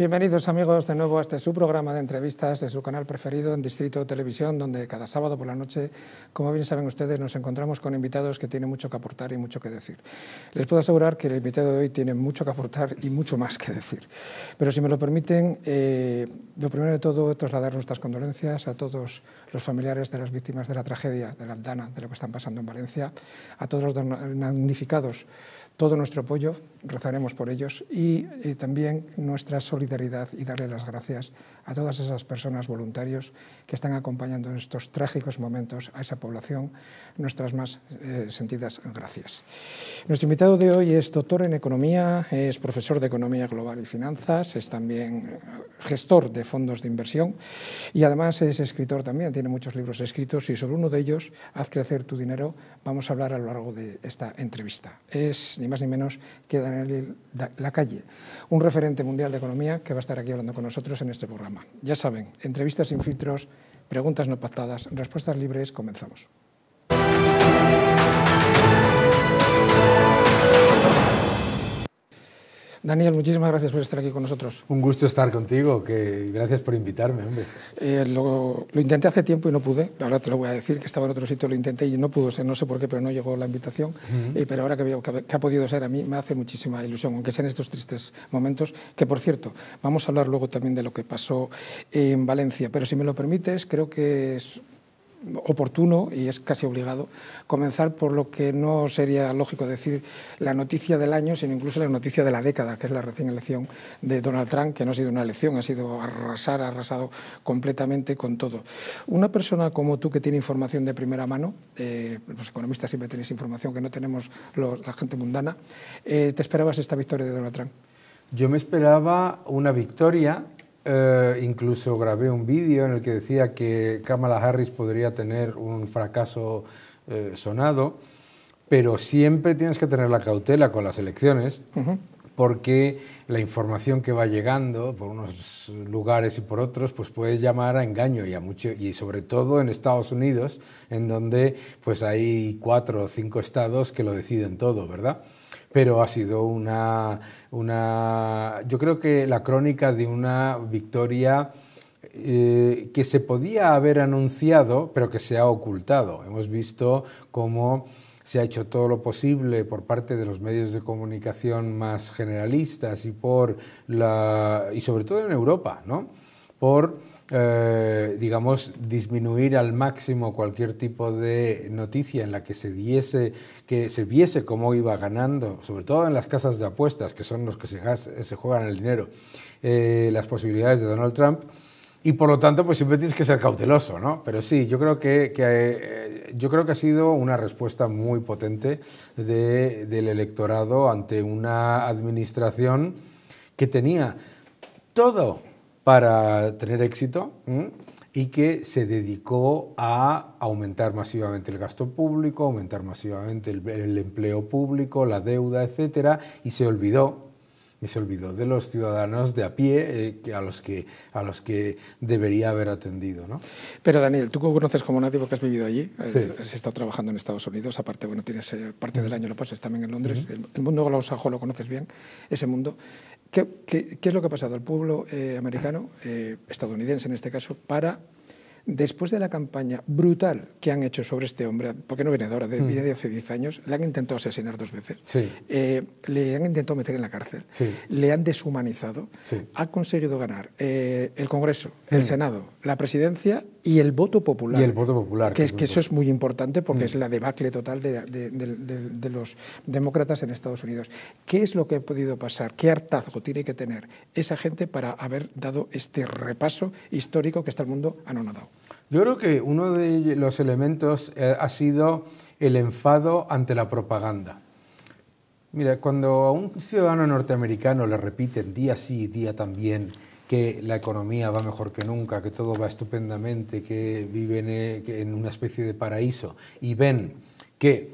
Bienvenidos amigos de nuevo a este su programa de entrevistas de su canal preferido en Distrito Televisión, donde cada sábado por la noche, como bien saben ustedes, nos encontramos con invitados que tienen mucho que aportar y mucho que decir. Les puedo asegurar que el invitado de hoy tiene mucho que aportar y mucho más que decir. Pero si me lo permiten, eh, lo primero de todo, trasladar nuestras condolencias a todos los familiares de las víctimas de la tragedia de la Aldana, de lo que están pasando en Valencia, a todos los damnificados todo nuestro apoyo, rezaremos por ellos y eh, también nuestra solidaridad y darle las gracias a todas esas personas voluntarios que están acompañando en estos trágicos momentos a esa población, nuestras más eh, sentidas gracias. Nuestro invitado de hoy es doctor en economía, es profesor de economía global y finanzas, es también eh, gestor de fondos de inversión y además es escritor también, tiene muchos libros escritos y sobre uno de ellos, Haz crecer tu dinero, vamos a hablar a lo largo de esta entrevista. Es más ni menos que Daniel La Calle, un referente mundial de economía que va a estar aquí hablando con nosotros en este programa. Ya saben, entrevistas sin filtros, preguntas no pactadas, respuestas libres, comenzamos. Daniel, muchísimas gracias por estar aquí con nosotros. Un gusto estar contigo, que gracias por invitarme, hombre. Eh, lo, intenté hace tiempo y no pude, ahora te lo voy a decir, que estaba en otro sitio, lo intenté y no pudo ser, no sé por qué, pero no llegó la invitación, eh, pero ahora que veo que, ha podido ser a mí, me hace muchísima ilusión, aunque sean estos tristes momentos, que por cierto, vamos a hablar luego también de lo que pasó en Valencia, pero si me lo permites, creo que es oportuno y es casi obligado comenzar por lo que no sería lógico decir la noticia del año, sino incluso la noticia de la década, que es la recién elección de Donald Trump, que no ha sido una elección, ha sido arrasar, ha arrasado completamente con todo. Una persona como tú que tiene información de primera mano, eh, los economistas siempre tenéis información que no tenemos la gente mundana, eh, ¿te esperabas esta victoria de Donald Trump? Yo me esperaba una victoria eh, incluso grabé un vídeo en el que decía que Kamala Harris podría tener un fracaso eh, sonado, pero siempre tienes que tener la cautela con las elecciones. porque la información que va llegando por unos lugares y por otros pues puede llamar a engaño y a mucho y sobre todo en Estados Unidos en donde pues hay cuatro o cinco estados que lo deciden todo, ¿verdad? pero ha sido una, una yo creo que la crónica de una victoria eh, que se podía haber anunciado, pero que se ha ocultado. Hemos visto cómo se ha hecho todo lo posible por parte de los medios de comunicación más generalistas y por la y sobre todo en Europa, ¿no? Por eh, digamos, disminuir al máximo cualquier tipo de noticia en la que se diese, que se viese cómo iba ganando, sobre todo en las casas de apuestas, que son los que se, juegan el dinero, eh, las posibilidades de Donald Trump. Y por lo tanto, pues siempre tienes que ser cauteloso, ¿no? Pero sí, yo creo que, eh, yo creo que ha sido una respuesta muy potente de, del electorado ante una administración que tenía todo para tener éxito y que se dedicó a aumentar masivamente el gasto público, aumentar masivamente el, el empleo público, la deuda, etcétera, y se olvidó y se olvidó de los ciudadanos de a pie eh, a, los que, a los que debería haber atendido. ¿no? Pero Daniel, tú conoces como nativo que has vivido allí, eh, has estado trabajando en Estados Unidos, aparte, bueno, tienes eh, parte del año lo pasas también en Londres, el, mundo anglosajón lo conoces bien, ese mundo. ¿Qué, qué es lo que ha pasado al pueblo americano, estadounidense en este caso, para después de la campaña brutal que han hecho sobre este hombre, porque no viene de ahora, de, mm. de hace 10 años, le han intentado asesinar dos veces, eh, le han intentado meter en la cárcel, le han deshumanizado, ha conseguido ganar eh, el Congreso, el mm. Senado, la presidencia y el voto popular. Y el voto popular. Que, eso es muy importante porque mm. es la debacle total de, los demócratas en Estados Unidos. ¿Qué es lo que ha podido pasar? ¿Qué hartazgo tiene que tener esa gente para haber dado este repaso histórico que está el mundo anonadado? Yo creo que uno de los elementos eh, ha sido el enfado ante la propaganda. Mira, cuando a un ciudadano norteamericano le repiten día sí y día también que la economía va mejor que nunca, que todo va estupendamente, que viven eh, en una especie de paraíso y ven que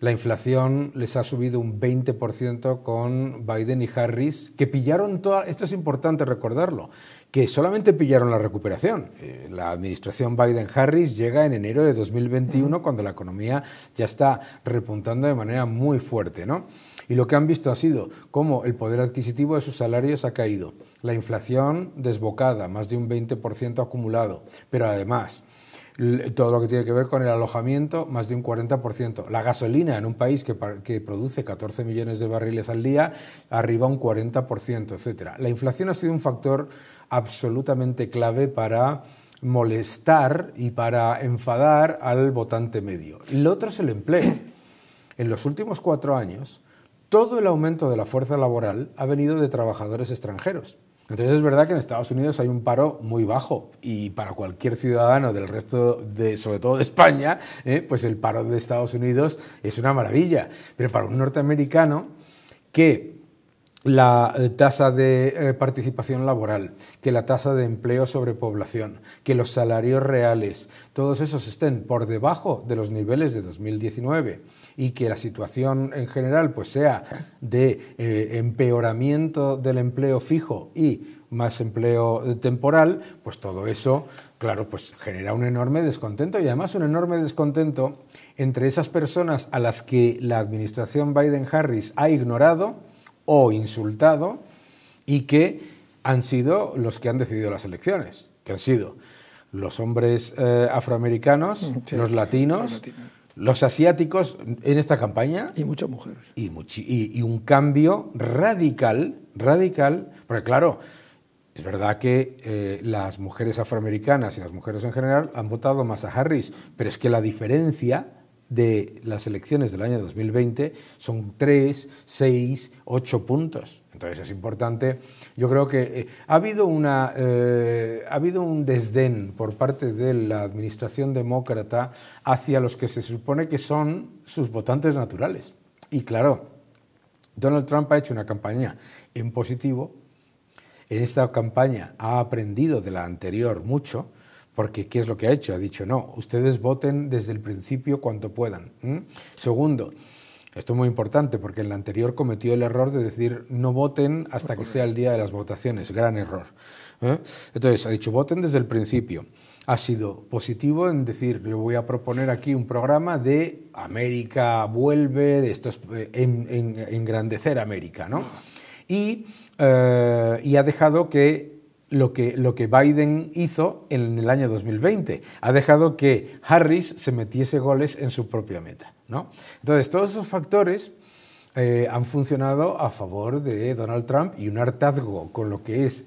la inflación les ha subido un 20% con Biden y Harris, que pillaron toda, esto es importante recordarlo, que solamente pillaron la recuperación. Eh, la administración Biden-Harris llega en enero de 2021 cuando la economía ya está repuntando de manera muy fuerte, ¿no? Y lo que han visto ha sido cómo el poder adquisitivo de sus salarios ha caído, la inflación desbocada, más de un 20% acumulado, pero además todo lo que tiene que ver con el alojamiento, más de un 40%. La gasolina en un país que, produce 14 millones de barriles al día, arriba un 40%, etc. La inflación ha sido un factor absolutamente clave para molestar y para enfadar al votante medio. El otro es el empleo. En los últimos cuatro años, todo el aumento de la fuerza laboral ha venido de trabajadores extranjeros. Entonces es verdad que en Estados Unidos hay un paro muy bajo y para cualquier ciudadano del resto, de, sobre todo de España, eh, pues el paro de Estados Unidos es una maravilla. Pero para un norteamericano que la tasa de eh, participación laboral, que la tasa de empleo sobre población, que los salarios reales, todos esos estén por debajo de los niveles de 2019 y que la situación en general pues, sea de eh, empeoramiento del empleo fijo y más empleo temporal, pues todo eso, claro, pues genera un enorme descontento y además un enorme descontento entre esas personas a las que la administración Biden-Harris ha ignorado o insultado y que han sido los que han decidido las elecciones, que han sido los hombres eh, afroamericanos, los latinos, los asiáticos en esta campaña. Y muchas mujeres. Y, un cambio radical, radical, porque claro, es verdad que eh, las mujeres afroamericanas y las mujeres en general han votado más a Harris, pero es que la diferencia de las elecciones del año 2020 son 3, 6, 8 puntos. Entonces es importante. Yo creo que eh, ha, habido una, eh, ha habido un desdén por parte de la administración demócrata hacia los que se supone que son sus votantes naturales. Y claro, Donald Trump ha hecho una campaña en positivo. En esta campaña ha aprendido de la anterior mucho porque ¿qué es lo que ha hecho? Ha dicho, no, ustedes voten desde el principio cuanto puedan. Segundo, esto es muy importante porque en la anterior cometió el error de decir no voten hasta que sea el día de las votaciones. Gran error. ¿eh? Entonces, ha dicho voten desde el principio. Ha sido positivo en decir yo voy a proponer aquí un programa de América vuelve, de estos, eh, en, engrandecer América. ¿no? y eh, ha dejado que lo que, lo que Biden hizo en el año 2020. Ha dejado que Harris se metiese goles en su propia meta. ¿no? Entonces, todos esos factores eh, han funcionado a favor de Donald Trump y un hartazgo con lo que es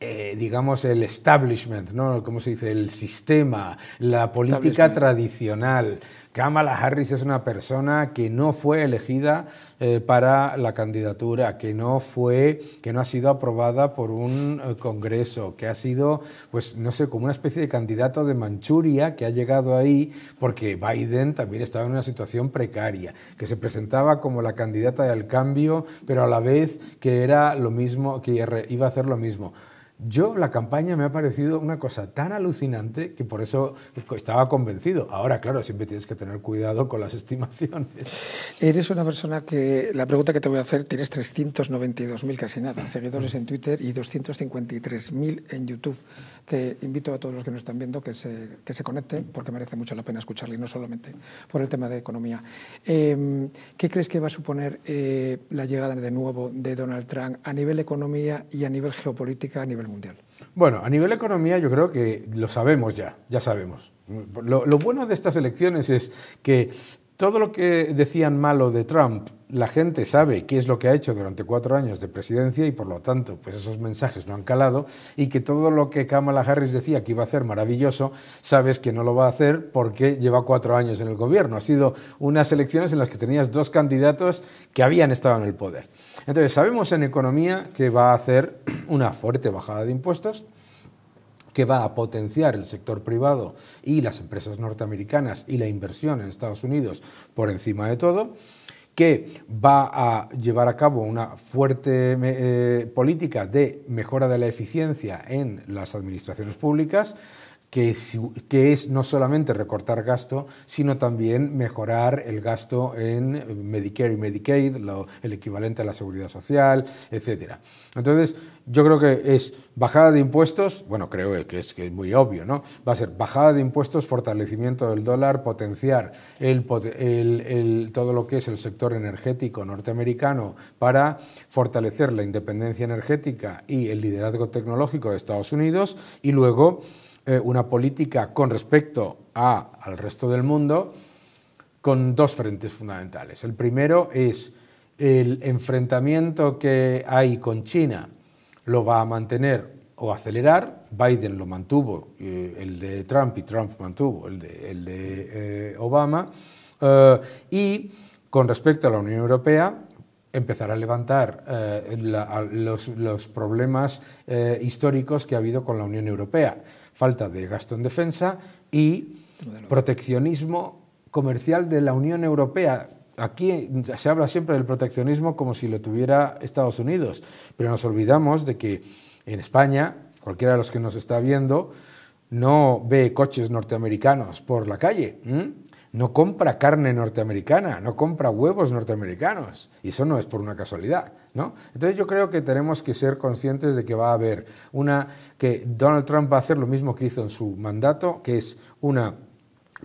eh, digamos, el establishment, ¿no? ¿Cómo se dice? El sistema, la política tradicional, Kamala Harris es una persona que no fue elegida eh, para la candidatura, que no ha sido aprobada por un eh, Congreso, que ha sido, pues no sé, como una especie de candidato de Manchuria que ha llegado ahí porque Biden también estaba en una situación precaria, que se presentaba como la candidata del cambio, pero a la vez que era lo mismo, que iba a hacer lo mismo. Yo, la campaña me ha parecido una cosa tan alucinante que por eso estaba convencido. Ahora, claro, siempre tienes que tener cuidado con las estimaciones. Eres una persona que, la pregunta que te voy a hacer, tienes 392.000 casi nada seguidores en Twitter y 253.000 en YouTube que invito a todos los que nos están viendo que se, conecten, porque merece mucho la pena escucharle, y no solamente por el tema de economía. Em, ¿Qué crees que va a suponer eh, la llegada de nuevo de Donald Trump a nivel economía y a nivel geopolítica, a nivel mundial? Bueno, a nivel economía yo creo que lo sabemos ya, ya sabemos. lo bueno de estas elecciones es que todo lo que decían malo de Trump, la gente sabe qué es lo que ha hecho durante cuatro años de presidencia y por lo tanto, pues esos mensajes no han calado y que todo lo que Kamala Harris decía que iba a hacer maravilloso, sabes que no lo va a hacer porque lleva cuatro años en el gobierno. Ha sido unas elecciones en las que tenías dos candidatos que habían estado en el poder. Entonces, sabemos en economía que va a hacer una fuerte bajada de impuestos que va a potenciar el sector privado y las empresas norteamericanas y la inversión en Estados Unidos por encima de todo que va a llevar a cabo una fuerte eh, política de mejora de la eficiencia en las administraciones públicas que es, no solamente recortar gasto, sino también mejorar el gasto en Medicare y Medicaid, el equivalente a la seguridad social, etc. Entonces, yo creo que es bajada de impuestos, bueno, creo que es, que es muy obvio, ¿no? Va a ser bajada de impuestos, fortalecimiento del dólar, potenciar el, todo lo que es el sector energético norteamericano para fortalecer la independencia energética y el liderazgo tecnológico de Estados Unidos y luego eh, una política con respecto al resto del mundo con dos frentes fundamentales. El primero es el enfrentamiento que hay con China lo va a mantener o acelerar. Biden lo mantuvo, eh, el de Trump y Trump mantuvo el de, eh, Obama. y con respecto a la Unión Europea, empezar a levantar los, los, problemas históricos que ha habido con la Unión Europea falta de gasto en defensa y proteccionismo comercial de la Unión Europea. Aquí se habla siempre del proteccionismo como si lo tuviera Estados Unidos, pero nos olvidamos de que en España, cualquiera de los que nos está viendo, no ve coches norteamericanos por la calle, no compra carne norteamericana, no compra huevos norteamericanos, y eso no es por una casualidad, entonces yo creo que tenemos que ser conscientes de que va a haber una, que Donald Trump va a hacer lo mismo que hizo en su mandato, que es una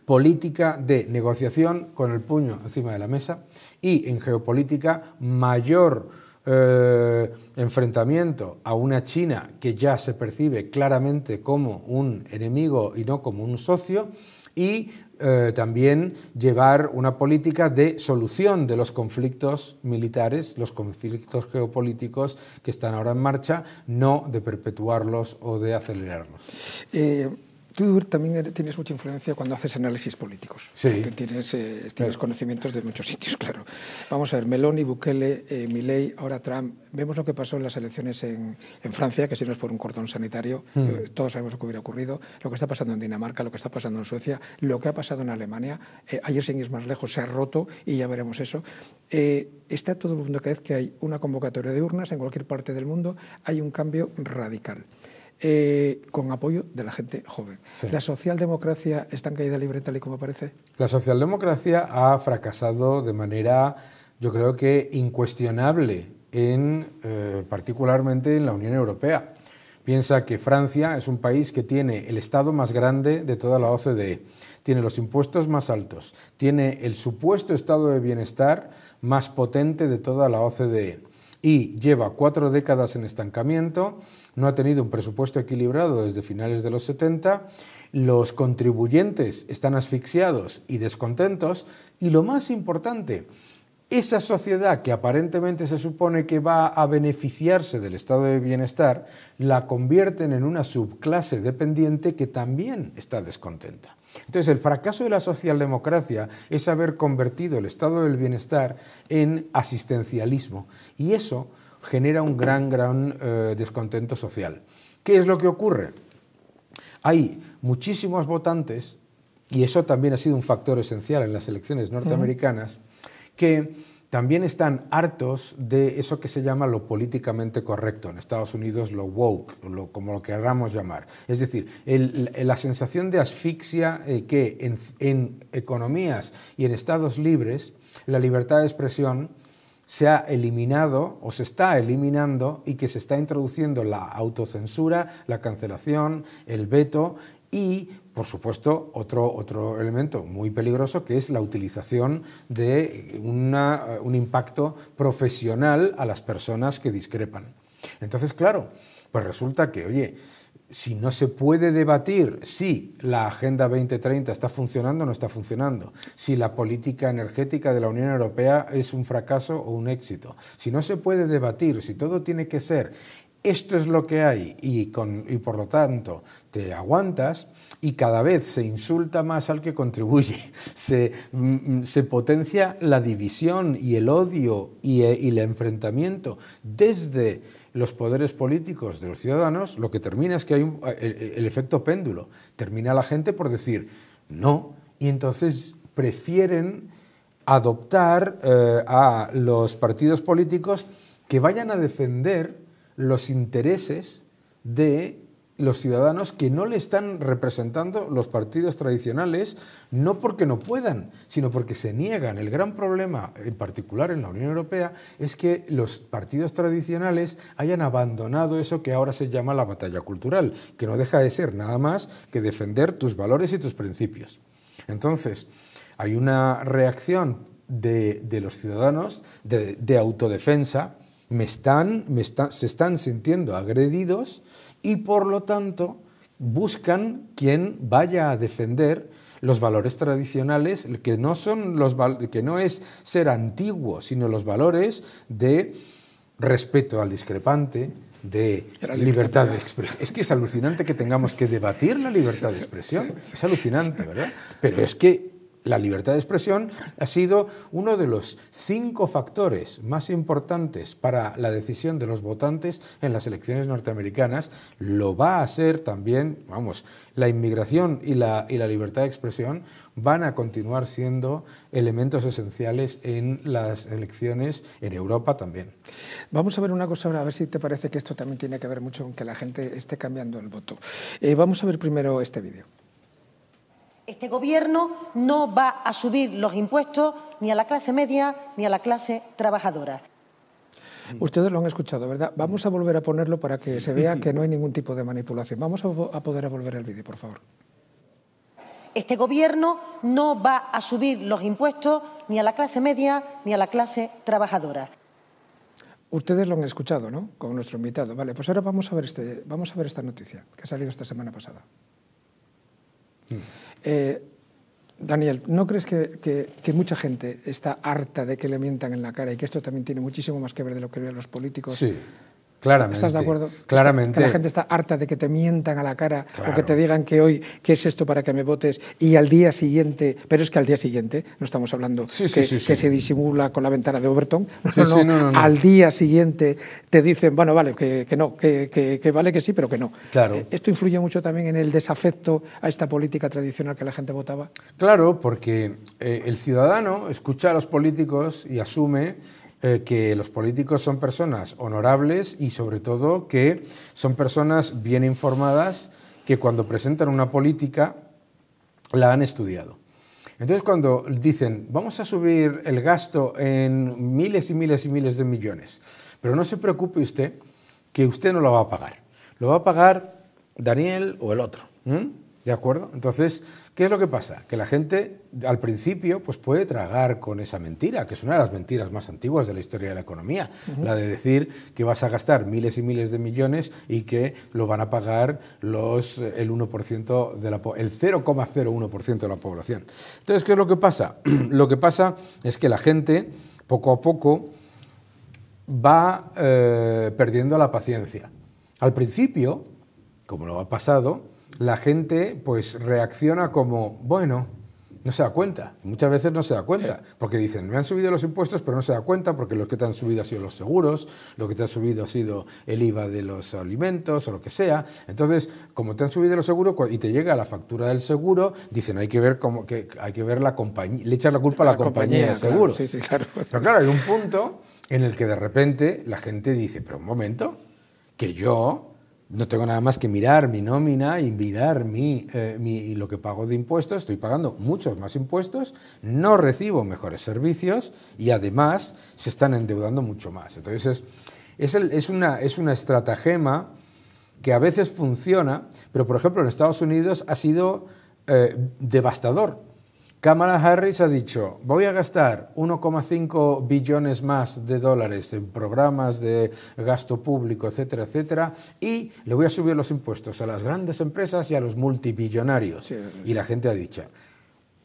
política de negociación con el puño encima de la mesa y en geopolítica mayor eh, enfrentamiento a una China que ya se percibe claramente como un enemigo y no como un socio y eh, también llevar una política de solución de los conflictos militares, los conflictos geopolíticos que están ahora en marcha, no de perpetuarlos o de acelerarlos. Eh, Tú también tienes mucha influencia cuando haces análisis políticos. Sí. tienes, eh, conocimientos de muchos sitios, claro. Vamos a ver, Meloni, Bukele, eh, Milley, ahora Trump. Vemos lo que pasó en las elecciones en, Francia, que si no es por un cordón sanitario, hmm. eh, todos sabemos lo que hubiera ocurrido. Lo que está pasando en Dinamarca, lo que está pasando en Suecia, lo que ha pasado en Alemania. ayer, sin es más lejos, se ha roto y ya veremos eso. está todo el mundo cada vez que hay una convocatoria de urnas en cualquier parte del mundo, hay un cambio radical. Eh, con apoyo de la gente joven. ¿La socialdemocracia está en caída libre tal y como parece? La socialdemocracia ha fracasado de manera, yo creo que incuestionable, en, eh, particularmente en la Unión Europea. Piensa que Francia es un país que tiene el Estado más grande de toda la OCDE, tiene los impuestos más altos, tiene el supuesto estado de bienestar más potente de toda la OCDE y lleva cuatro décadas en estancamiento no ha tenido un presupuesto equilibrado desde finales de los 70, los contribuyentes están asfixiados y descontentos, y lo más importante, esa sociedad que aparentemente se supone que va a beneficiarse del estado de bienestar, la convierten en una subclase dependiente que también está descontenta. Entonces, el fracaso de la socialdemocracia es haber convertido el estado del bienestar en asistencialismo. Y eso genera un gran, gran eh, descontento social. ¿Qué es lo que ocurre? Hay muchísimos votantes, y eso también ha sido un factor esencial en las elecciones norteamericanas, que también están hartos de eso que se llama lo políticamente correcto, en Estados Unidos lo woke, lo, como lo querramos llamar. Es decir, la sensación de asfixia eh, que en, economías y en estados libres la libertad de expresión se ha eliminado o se está eliminando y que se está introduciendo la autocensura, la cancelación, el veto y, por supuesto, otro, elemento muy peligroso que es la utilización de un impacto profesional a las personas que discrepan. Entonces, claro, pues resulta que, oye, si no se puede debatir si la Agenda 2030 está funcionando o no está funcionando, si la política energética de la Unión Europea es un fracaso o un éxito, si no se puede debatir, si todo tiene que ser esto es lo que hay y, por lo tanto te aguantas y cada vez se insulta más al que contribuye, mm, se, potencia la división y el odio y eh, el enfrentamiento desde los poderes políticos de los ciudadanos, lo que termina es que hay eh, eh, eh, el, efecto péndulo. Termina la gente por decir no y entonces prefieren adoptar a los partidos políticos que vayan a defender los intereses de los ciudadanos que no le están representando los partidos tradicionales, no porque no puedan, sino porque se niegan. El gran problema, en particular en la Unión Europea, es que los partidos tradicionales hayan abandonado eso que ahora se llama la batalla cultural, que no deja de ser nada más que defender tus valores y tus principios. Entonces, hay una reacción de, de los ciudadanos de, autodefensa, me están, me se están sintiendo agredidos y por lo tanto buscan quien vaya a defender los valores tradicionales, que no, son los, que no es ser antiguo, sino los valores de respeto al discrepante, de libertad de expresión. Es que es alucinante que tengamos que debatir la libertad de expresión. Es alucinante, ¿verdad? Pero es que la libertad de expresión ha sido uno de los cinco factores más importantes para la decisión de los votantes en las elecciones norteamericanas. Lo va a ser también, vamos, la inmigración y la, y la libertad de expresión van a continuar siendo elementos esenciales en las elecciones en Europa también. Vamos a ver una cosa ahora, a ver si te parece que esto también tiene que ver mucho con que la gente esté cambiando el voto. Eh, vamos a ver primero este vídeo. Este Gobierno no va a subir los impuestos ni a la clase media ni a la clase trabajadora. Ustedes lo han escuchado, ¿verdad? Vamos a volver a ponerlo para que se vea que no hay ningún tipo de manipulación. Vamos a, poder volver al vídeo, por favor. Este Gobierno no va a subir los impuestos ni a la clase media ni a la clase trabajadora. Ustedes lo han escuchado, ¿no? Con nuestro invitado. Vale, pues ahora vamos a ver, este, esta noticia que ha salido esta semana pasada. Mm. Eh, Daniel, ¿no crees que, mucha gente está harta de que le mientan en la cara y que esto también tiene muchísimo más que ver de lo que ven los políticos? Sí. Claramente. ¿Estás de acuerdo? Este, claramente. la gente está harta de que te mientan a la cara o que te digan que hoy, ¿qué es esto para que me votes? Y al día siguiente, pero es que al día siguiente, no estamos hablando que, se disimula con la ventana de Overton, al día siguiente te dicen, bueno, vale, que, no, que, vale que sí, pero que no. Claro. Eh, esto influye mucho también en el desafecto a esta política tradicional que la gente votaba. Claro, porque eh, el ciudadano escucha a los políticos y asume eh, que los políticos son personas honorables y sobre todo que son personas bien informadas que cuando presentan una política la han estudiado. Entonces cuando dicen vamos a subir el gasto en miles y miles y miles de millones, pero no se preocupe usted que usted no lo va a pagar, lo va a pagar Daniel o el otro. ¿De acuerdo? Entonces, ¿Qué es lo que pasa? Que la gente al principio pues puede tragar con esa mentira, que es una de las mentiras más antiguas de la historia de la economía, la de decir que vas a gastar miles y miles de millones y que lo van a pagar los, eh, el 1% de el 0,01% de la población. Entonces, ¿qué es lo que pasa? lo que pasa es que la gente poco a poco va eh, perdiendo la paciencia. Al principio, como lo ha pasado, la gente pues reacciona como, bueno, no se da cuenta. Muchas veces no se da cuenta, porque dicen, me han subido los impuestos, pero no se da cuenta porque lo que te han subido ha sido los seguros, lo que te ha subido ha sido el IVA de los alimentos o lo que sea. Entonces, como te han subido los seguros y te llega la factura del seguro, dicen, hay que ver cómo que hay que ver la compañía, le echan la culpa a la, compañía, de seguros. sí, sí, claro. Pero claro, hay un punto en el que de repente la gente dice, pero un momento, que yo no tengo nada más que mirar mi nómina y mirar mi, eh, mi, lo que pago de impuestos, estoy pagando muchos más impuestos, no recibo mejores servicios y además se están endeudando mucho más. Entonces es, es, una, es una estratagema que a veces funciona, pero por ejemplo en Estados Unidos ha sido eh, devastador Kamala Harris ha dicho, voy a gastar 1,5 billones más de dólares en programas de gasto público, etcétera, etcétera, y le voy a subir los impuestos a las grandes empresas y a los multibillonarios. Y la gente ha dicho,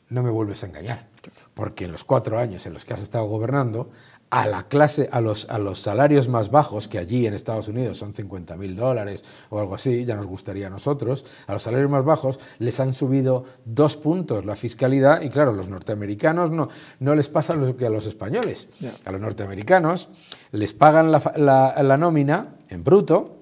no me vuelves a engañar, porque en los cuatro años en los que has estado gobernando a la clase, a los, a los salarios más bajos, que allí en Estados Unidos son 50.000 mil dólares o algo así, ya nos gustaría a nosotros, a los salarios más bajos les han subido dos puntos la fiscalidad y claro, los norteamericanos no, no les pasa lo que a los españoles. A los norteamericanos les pagan la nómina en bruto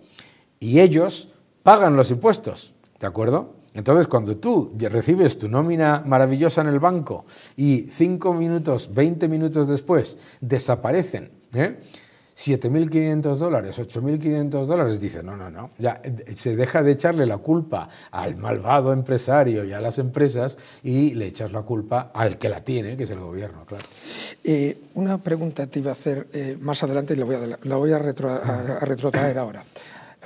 y ellos pagan los impuestos, ¿de acuerdo? Entonces, cuando tú recibes tu nómina maravillosa en el banco y cinco minutos, veinte minutos después desaparecen, ¿eh? 7.500 dólares, mil 8.500 dólares, dices, no, no, no, ya eh, se deja de echarle la culpa al malvado empresario y a las empresas y le echas la culpa al que la tiene, que es el gobierno, claro. Eh, una pregunta te iba a hacer eh, más adelante y la voy a, a retrotraer ahora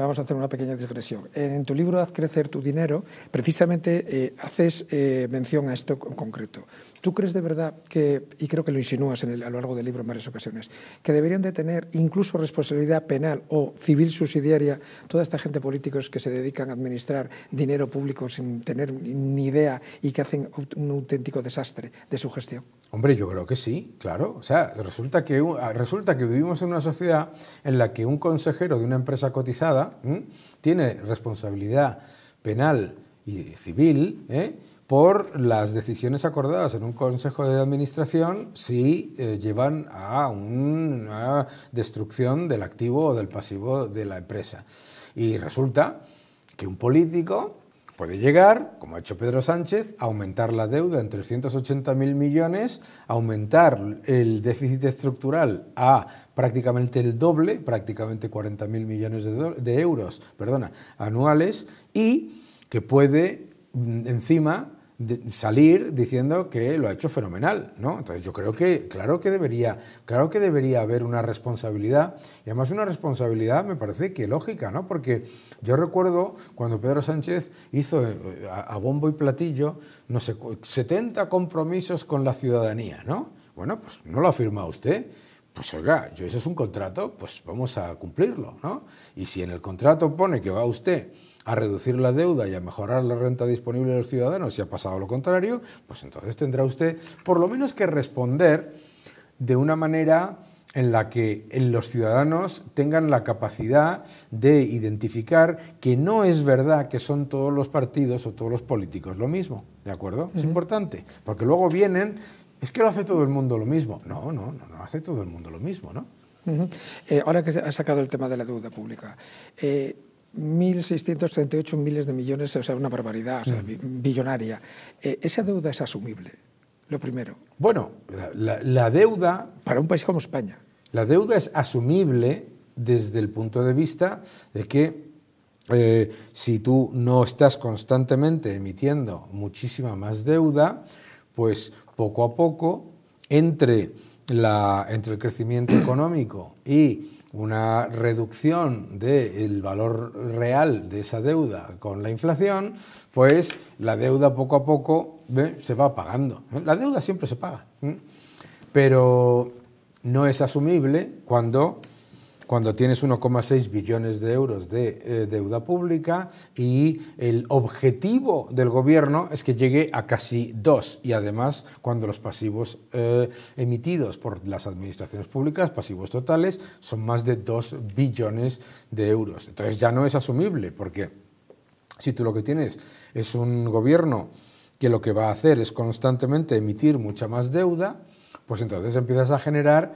vamos a hacer una pequeña digresión. En tu libro Haz crecer tu dinero, precisamente eh, haces eh, mención a esto en concreto. ¿Tú crees de verdad que, y creo que lo insinúas en a lo largo del libro en varias ocasiones, que deberían de tener incluso responsabilidad penal o civil subsidiaria toda esta gente políticos que se dedican a administrar dinero público sin tener ni idea y que hacen un auténtico desastre de su gestión? Hombre, yo creo que sí, claro. O sea, resulta que, resulta que vivimos en una sociedad en la que un consejero de una empresa cotizada tiene responsabilidad penal y civil, ¿eh? por las decisiones acordadas en un consejo de administración si eh, llevan a una destrucción del activo o del pasivo de la empresa. Y resulta que un político puede llegar, como ha hecho Pedro Sánchez, a aumentar la deuda en 380.000 millones, aumentar el déficit estructural a prácticamente el doble, prácticamente 40.000 millones de, euros perdona, anuales, y que puede mm, encima salir diciendo que lo ha hecho fenomenal, ¿no? Entonces yo creo que, claro que debería, claro que debería haber una responsabilidad, y además una responsabilidad me parece que lógica, ¿no? Porque yo recuerdo cuando Pedro Sánchez hizo eh, a, bombo y platillo, no sé, 70 compromisos con la ciudadanía, ¿no? Bueno, pues no lo ha firmado usted pues oiga, yo eso es un contrato, pues vamos a cumplirlo, ¿no? Y si en el contrato pone que va usted a reducir la deuda y a mejorar la renta disponible de los ciudadanos si ha pasado lo contrario, pues entonces tendrá usted por lo menos que responder de una manera en la que los ciudadanos tengan la capacidad de identificar que no es verdad que son todos los partidos o todos los políticos lo mismo, ¿de acuerdo? Es importante, porque luego vienen, es que lo hace todo el mundo lo mismo. No, no, no, no hace todo el mundo lo mismo, ¿no? Eh, ahora que ha sacado el tema de la deuda pública, eh, 1.638 miles de millones, o sea, una barbaridad, o sea, mm. billonaria. Eh, esa deuda es asumible, lo primero. Bueno, la, deuda... Para un país como España. La deuda es asumible desde el punto de vista de que eh, si tú no estás constantemente emitiendo muchísima más deuda, pues poco a poco, entre, la, entre el crecimiento económico y una reducción del valor real de esa deuda con la inflación, pues la deuda poco a poco ¿eh? se va pagando. La deuda siempre se paga, ¿eh? pero no es asumible cuando cuando tienes 1,6 billones de euros de eh, deuda pública y el objetivo del gobierno es que llegue a casi 2 y además cuando los pasivos eh, emitidos por las administraciones públicas, pasivos totales, son más de 2 billones de euros. Entonces ya no es asumible porque si tú lo que tienes es un gobierno que lo que va a hacer es constantemente emitir mucha más deuda, pues entonces empiezas a generar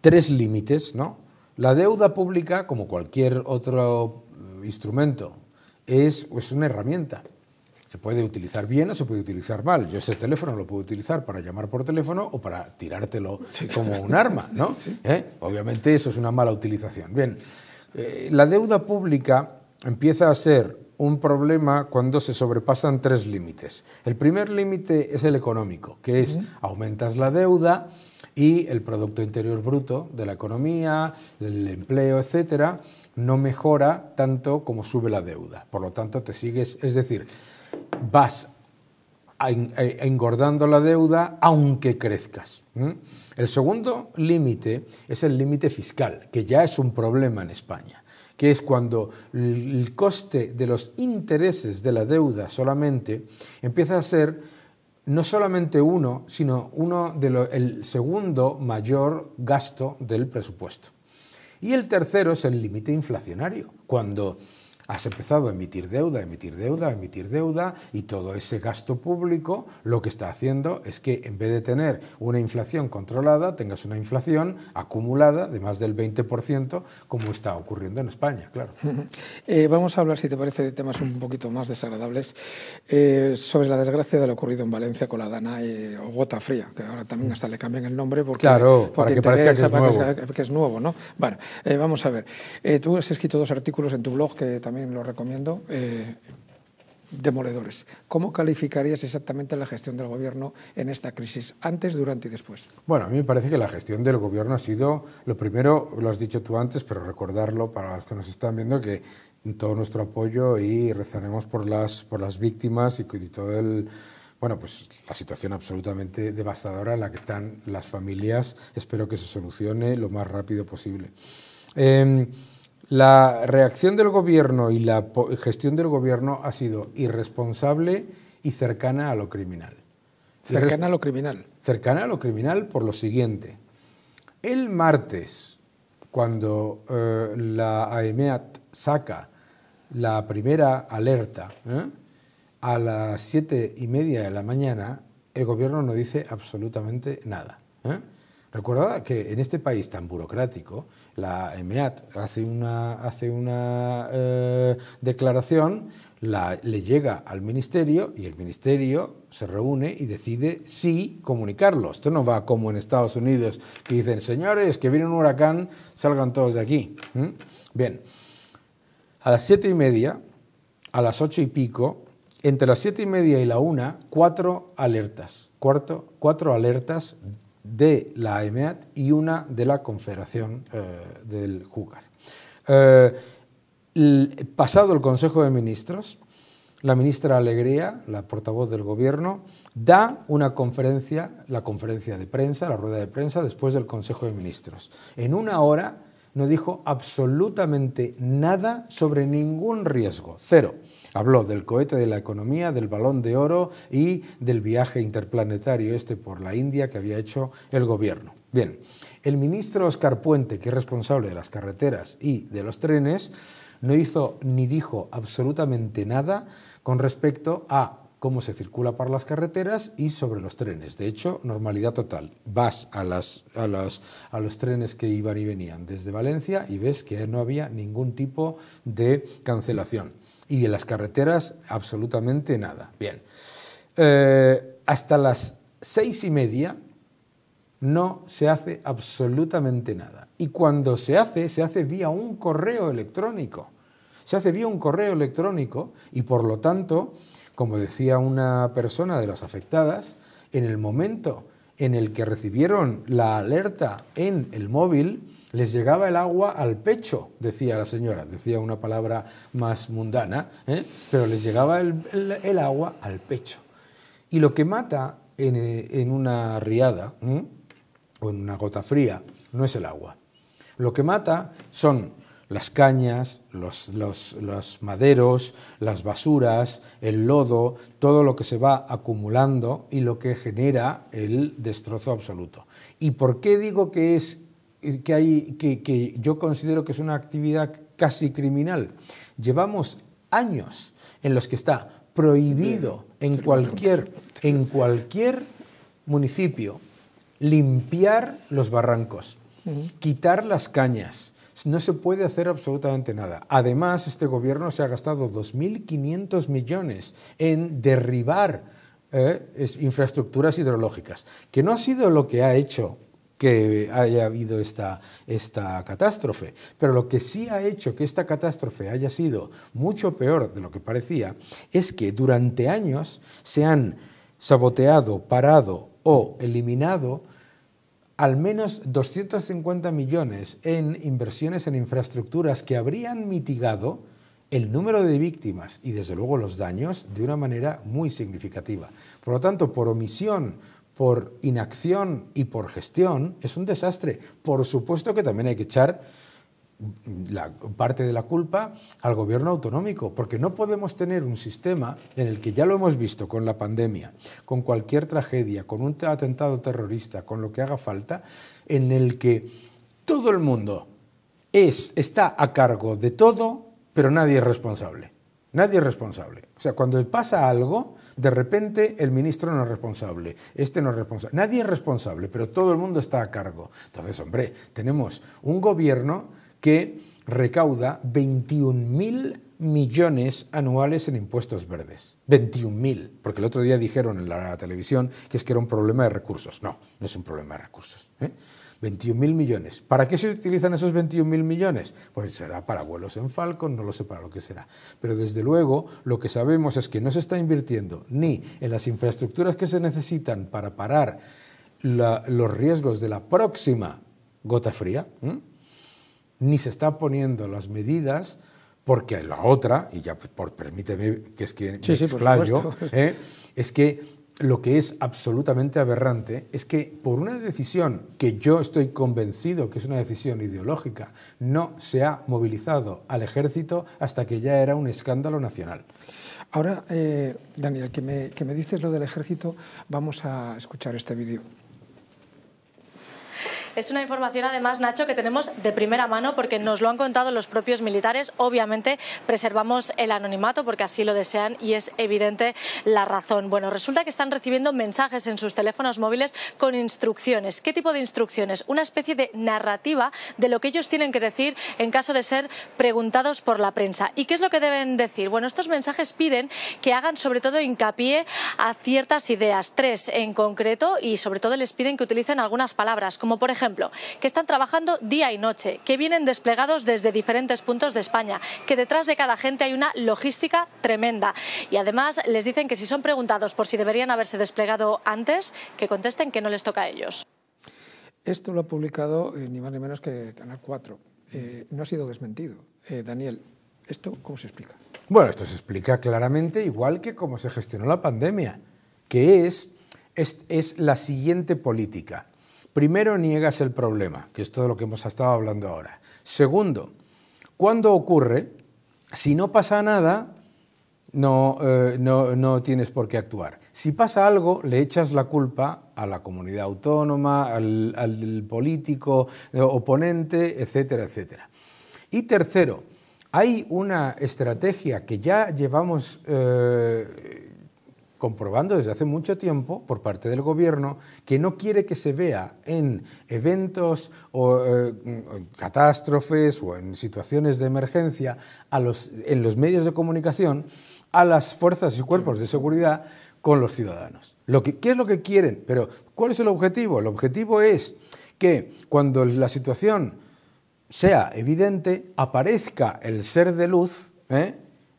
tres límites, ¿no? La deuda pública, como cualquier otro eh, instrumento, es, es pues, una herramienta. Se puede utilizar bien o se puede utilizar mal. Yo ese teléfono lo puedo utilizar para llamar por teléfono o para tirártelo como un arma, ¿no? ¿Eh? Obviamente eso es una mala utilización. Bien, eh, la deuda pública empieza a ser un problema cuando se sobrepasan tres límites. El primer límite es el económico, que es aumentas la deuda, y el Producto Interior Bruto de la economía, el empleo, etcétera, no mejora tanto como sube la deuda. Por lo tanto, te sigues, es decir, vas eh, engordando la deuda aunque crezcas. El segundo límite es el límite fiscal, que ya es un problema en España, que es cuando el coste de los intereses de la deuda solamente empieza a ser no solamente uno, sino uno de el segundo mayor gasto del presupuesto. Y el tercero es el límite inflacionario. Cuando has empezado a emitir deuda, emitir deuda, emitir deuda y todo ese gasto público lo que está haciendo es que en vez de tener una inflación controlada, tengas una inflación acumulada de más del 20% como está ocurriendo en España, claro. Eh, vamos a hablar, si te parece, de temas un poquito más desagradables eh, sobre la desgracia de lo ocurrido en Valencia con la Dana eh, o Gota Fría, que ahora también mm. hasta le cambian el nombre porque, claro, porque para que parezca que es, nuevo. es nuevo. ¿no? Bueno, vamos a ver. tú has escrito dos artículos en tu blog que también lo recomiendo, eh, demoledores. ¿Cómo calificarías exactamente la gestión del gobierno en esta crisis, antes, durante y después? Bueno, a mí me parece que la gestión del gobierno ha sido, lo primero, lo has dicho tú antes, pero recordarlo para los que nos están viendo, que todo nuestro apoyo y rezaremos por las, por las víctimas y, y todo el bueno, pues la situación absolutamente devastadora en la que están las familias. Espero que se solucione lo más rápido posible. Eh, la reacción del gobierno y la gestión del gobierno ha sido irresponsable y cercana a lo criminal. Cercana a lo criminal. Cercana a lo criminal por lo siguiente. El martes, cuando eh, la AEMEAT saca la primera alerta, ¿eh? a las siete y media de la mañana el gobierno no dice absolutamente nada. ¿eh? Recuerda que en este país tan burocrático, la EMEAT hace una, hace una eh, declaración, la, le llega al Ministerio y el Ministerio se reúne y decide sí comunicarlo. Esto no va como en Estados Unidos, que dicen, señores, que viene un huracán, salgan todos de aquí. Bien, a las siete y media, a las ocho y pico, entre las siete y media y la una, cuatro alertas, cuarto cuatro alertas de la e e AEMEAT y una de la Confederación eh, del Jugar. Eh, pasado el Consejo de Ministros, la ministra Alegría, la portavoz del Gobierno, da una conferencia, la conferencia de prensa, la rueda de prensa, después del Consejo de Ministros. En una hora no dijo absolutamente nada sobre ningún riesgo, cero. Habló del cohete de la economía, del balón de oro y del viaje interplanetario este por la India que había hecho el gobierno. Bien, el ministro Oscar Puente, que es responsable de las carreteras y de los trenes, no hizo ni dijo absolutamente nada con respecto a cómo se circula por las carreteras y sobre los trenes. De hecho, normalidad total. Vas a, a los trenes que iban y venían desde Valencia y ves que no había ningún tipo de cancelación. Y en las carreteras, absolutamente nada. Bien. Eh, hasta las seis y media no se hace absolutamente nada. Y cuando se hace, se hace vía un correo electrónico. Se hace vía un correo electrónico y por lo tanto, como decía una persona de las afectadas, en el momento en el que recibieron la alerta en el móvil, les llegaba el agua al pecho, decía la señora, decía una palabra más mundana, ¿eh? pero les llegaba el, agua al pecho. Y lo que mata en, una riada o en una gota fría no es el agua. Lo que mata son las cañas, los maderos, las basuras, el lodo, todo lo que se va acumulando y lo que genera el destrozo absoluto. ¿Y por qué digo que es que, hay, que, yo considero que es una actividad casi criminal. Llevamos años en los que está prohibido en cualquier, en cualquier municipio limpiar los barrancos, quitar las cañas. No se puede hacer absolutamente nada. Además, este gobierno se ha gastado 2.500 millones en derribar eh, infraestructuras hidrológicas, que no ha sido lo que ha hecho que haya habido esta, esta catástrofe. Pero lo que sí ha hecho que esta catástrofe haya sido mucho peor de lo que parecía es que durante años se han saboteado, parado o eliminado al menos 250 millones en inversiones en infraestructuras que habrían mitigado el número de víctimas y desde luego los daños de una manera muy significativa. Por lo tanto, por omisión, por inacción y por gestión es un desastre. Por supuesto que también hay que echar la parte de la culpa al gobierno autonómico, porque no podemos tener un sistema en el que ya lo hemos visto con la pandemia, con cualquier tragedia, con un atentado terrorista, con lo que haga falta, en el que todo el mundo es, está a cargo de todo, pero nadie es responsable. Nadie es responsable. O sea, cuando pasa algo, de repente el ministro no es responsable, este no es responsable. Nadie es responsable, pero todo el mundo está a cargo. Entonces, hombre, tenemos un gobierno que recauda 21.000 millones anuales en impuestos verdes. 21.000, porque el otro día dijeron en la televisión que es que era un problema de recursos. No, no es un problema de recursos. ¿eh? 21.000 millones. ¿Para qué se utilizan esos 21.000 millones? Pues será para vuelos en Falcon, no lo sé para lo que será. Pero desde luego lo que sabemos es que no se está invirtiendo ni en las infraestructuras que se necesitan para parar los riesgos de la próxima gota fría, ni se está poniendo las medidas porque la otra, y ya pues, por, permíteme que es que ¿eh? es que lo que es absolutamente aberrante es que por una decisión que yo estoy convencido que es una decisión ideológica, no se ha movilizado al ejército hasta que ya era un escándalo nacional. Ahora, eh, Daniel, que me dices lo del ejército, vamos a escuchar este vídeo. Es una información, además, Nacho, que tenemos de primera mano porque nos lo han contado los propios militares. Obviamente, preservamos el anonimato porque así lo desean y es evidente la razón. Bueno, resulta que están recibiendo mensajes en sus teléfonos móviles con instrucciones. ¿Qué tipo de instrucciones? Una especie de narrativa de lo que ellos tienen que decir en caso de ser preguntados por la prensa. ¿Y qué es lo que deben decir? Bueno, estos mensajes piden que hagan sobre todo hincapié a ciertas ideas, tres en concreto, y sobre todo les piden que utilicen algunas palabras, como por ejemplo ejemplo, que están trabajando día y noche, que vienen desplegados desde diferentes puntos de España, que detrás de cada gente hay una logística tremenda. Y además les dicen que si son preguntados por si deberían haberse desplegado antes, que contesten que no les toca a ellos. Esto lo ha publicado eh, ni más ni menos que Canal 4. Eh, no ha sido desmentido. Eh, Daniel, ¿esto cómo se explica? Bueno, esto se explica claramente igual que cómo se gestionó la pandemia, que es, es, es la siguiente política. Primero, niegas el problema, que es todo lo que hemos estado hablando ahora. Segundo, cuando ocurre, si no pasa nada, eh, no, no, tienes por qué actuar. Si pasa algo, le echas la culpa a la comunidad autónoma, al, al político eh, oponente, etcétera, etcétera. Y tercero, hay una estrategia que ya llevamos eh, comprobando desde hace mucho tiempo por parte del gobierno que no quiere que se vea en eventos o eh, catástrofes o en situaciones de emergencia a en los medios de comunicación a las fuerzas y cuerpos de seguridad con los ciudadanos. Lo ¿Qué es lo que quieren? Pero ¿cuál es el objetivo? El objetivo es que cuando la situación sea evidente, aparezca el ser de luz, ¿eh?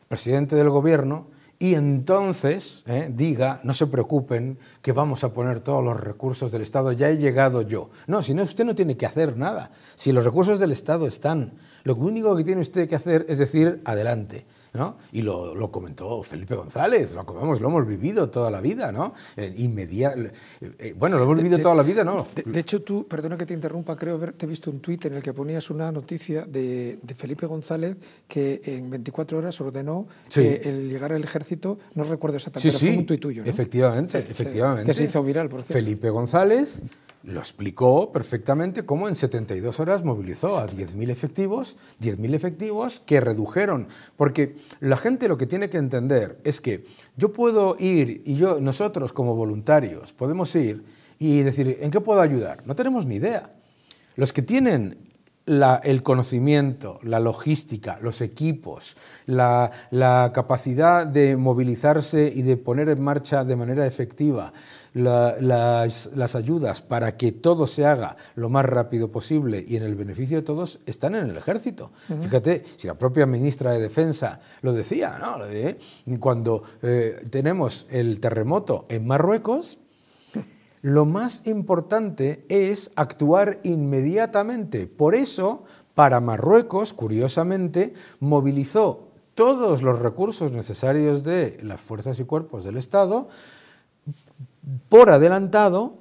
presidente del gobierno, y entonces eh, diga, no se preocupen, que vamos a poner todos los recursos del Estado, ya he llegado yo. No, si no, usted no tiene que hacer nada. Si los recursos del Estado están lo único que tiene usted que hacer es decir, adelante. ¿No? Y lo, comentó Felipe González, lo, lo hemos vivido toda la vida, ¿no? Eh, eh, bueno, lo hemos vivido toda la vida, ¿no? De, hecho, tú, perdona que te interrumpa, creo haberte visto un tuit en el que ponías una noticia de, Felipe González que en 24 horas ordenó que el llegar al ejército, no recuerdo exactamente, sí, fue un tuit tuyo, efectivamente, efectivamente. Que se hizo viral, por cierto. Felipe González lo explicó perfectamente cómo en 72 horas movilizó a 10.000 efectivos, 10.000 efectivos que redujeron, porque la gente lo que tiene que entender es que yo puedo ir y yo nosotros como voluntarios podemos ir y decir, ¿en qué puedo ayudar? No tenemos ni idea. Los que tienen el conocimiento, la logística, los equipos, la, capacidad de movilizarse y de poner en marcha de manera efectiva las, ayudas para que todo se haga lo más rápido posible y en el beneficio de todos están en el ejército. Fíjate, si la propia ministra de Defensa lo decía, ¿no? cuando eh, tenemos el terremoto en Marruecos, lo más importante es actuar inmediatamente. Por eso, para Marruecos, curiosamente, movilizó todos los recursos necesarios de las fuerzas y cuerpos del Estado por adelantado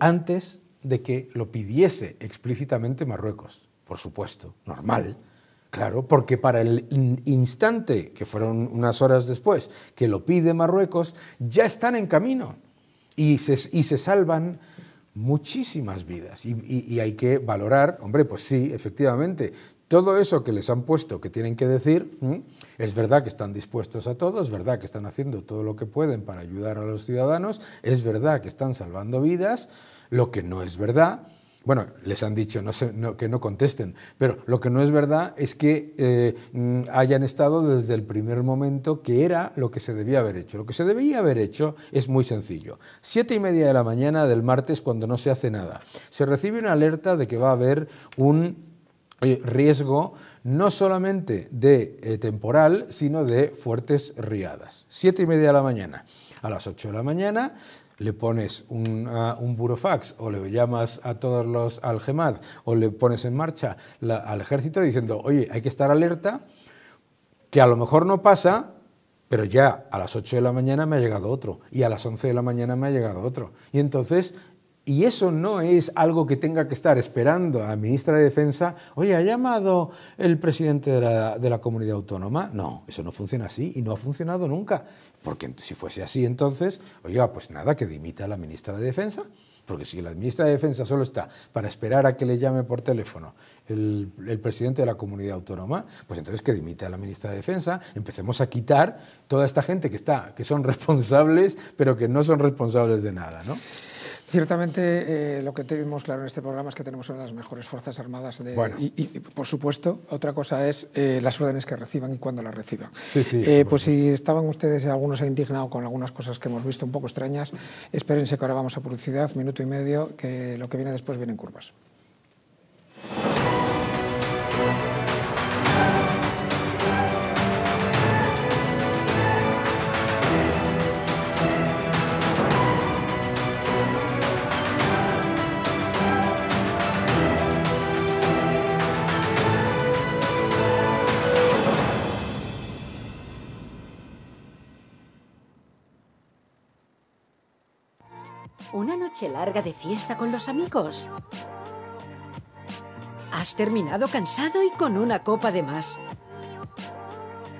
antes de que lo pidiese explícitamente Marruecos, por supuesto, normal. Claro, porque para el instante, que fueron unas horas después, que lo pide Marruecos, ya están en camino y se, y se salvan muchísimas vidas. Y, hay que valorar, hombre, pues sí, efectivamente, todo eso que les han puesto, que tienen que decir, es verdad que están dispuestos a todo, es verdad que están haciendo todo lo que pueden para ayudar a los ciudadanos, es verdad que están salvando vidas, lo que no es verdad bueno, les han dicho que no contesten, pero lo que no es verdad es que eh, mm, hayan estado desde el primer momento, que era lo que se debía haber hecho. Lo que se debía haber hecho es muy sencillo. Siete y media de la mañana del martes, cuando no se hace nada, se recibe una alerta de que va a haber un eh, riesgo no solamente de eh, temporal, sino de fuertes riadas. Siete y media de la mañana. A las ocho de la mañana le pones un, un, burofax o le llamas a todos los al GEMAD o le pones en marcha al ejército diciendo, oye, hay que estar alerta, que a lo mejor no pasa, pero ya a las 8 de la mañana me ha llegado otro y a las 11 de la mañana me ha llegado otro. Y entonces, y eso no es algo que tenga que estar esperando a ministra de Defensa, oye, ¿ha llamado el presidente de la comunidad autónoma? No, eso no funciona así y no ha funcionado nunca. Porque si fuese así entonces, oiga, pues nada, que dimita a la ministra de Defensa. Porque si la ministra de Defensa solo está para esperar a que le llame por teléfono el, presidente de la comunidad autónoma, pues entonces que dimita a la ministra de Defensa, empecemos a quitar toda esta gente que está, que son responsables, pero que no son responsables de nada, ¿no? Ciertamente, eh, lo que tenemos claro en este programa es que tenemos una de las mejores Fuerzas Armadas de, y, por supuesto, otra cosa es eh, las órdenes que reciban y cuándo las reciban. Eh, pues si estaban ustedes, algunos se han indignado con algunas cosas que hemos visto un poco extrañas, espérense que ahora vamos a publicidad, minuto y medio, que lo que viene después en curvas. Una noche larga de fiesta con los amigos. Has terminado cansado y con una copa de más.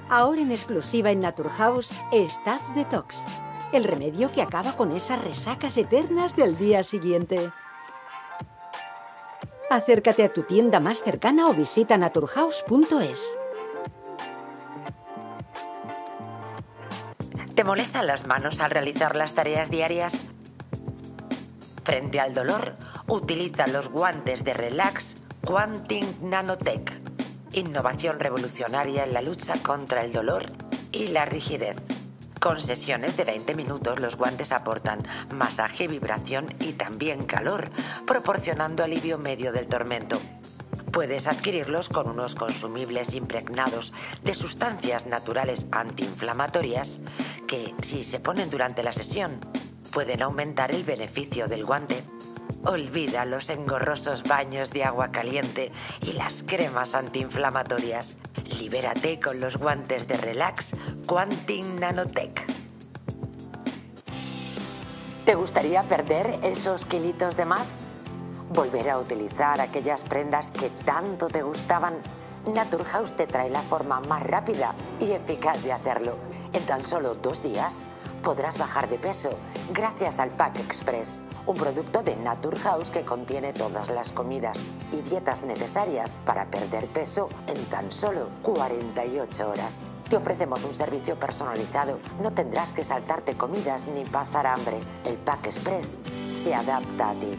Ahora en exclusiva en Naturhaus, Staff Detox. El remedio que acaba con esas resacas eternas del día siguiente. Acércate a tu tienda más cercana o visita naturhaus.es. ¿Te molestan las manos al realizar las tareas diarias? Frente al dolor, utiliza los guantes de Relax Quanting Nanotech, innovación revolucionaria en la lucha contra el dolor y la rigidez. Con sesiones de 20 minutos los guantes aportan masaje, vibración y también calor, proporcionando alivio medio del tormento. Puedes adquirirlos con unos consumibles impregnados de sustancias naturales antiinflamatorias que, si se ponen durante la sesión, pueden aumentar el beneficio del guante. Olvida los engorrosos baños de agua caliente y las cremas antiinflamatorias. Libérate con los guantes de Relax Quantin Nanotech. ¿Te gustaría perder esos kilitos de más? Volver a utilizar aquellas prendas que tanto te gustaban. Naturhaus te trae la forma más rápida y eficaz de hacerlo. En tan solo dos días podrás bajar de peso gracias al Pack Express, un producto de Naturhaus que contiene todas las comidas y dietas necesarias para perder peso en tan solo 48 horas. Te ofrecemos un servicio personalizado. No tendrás que saltarte comidas ni pasar hambre. El Pack Express se adapta a ti.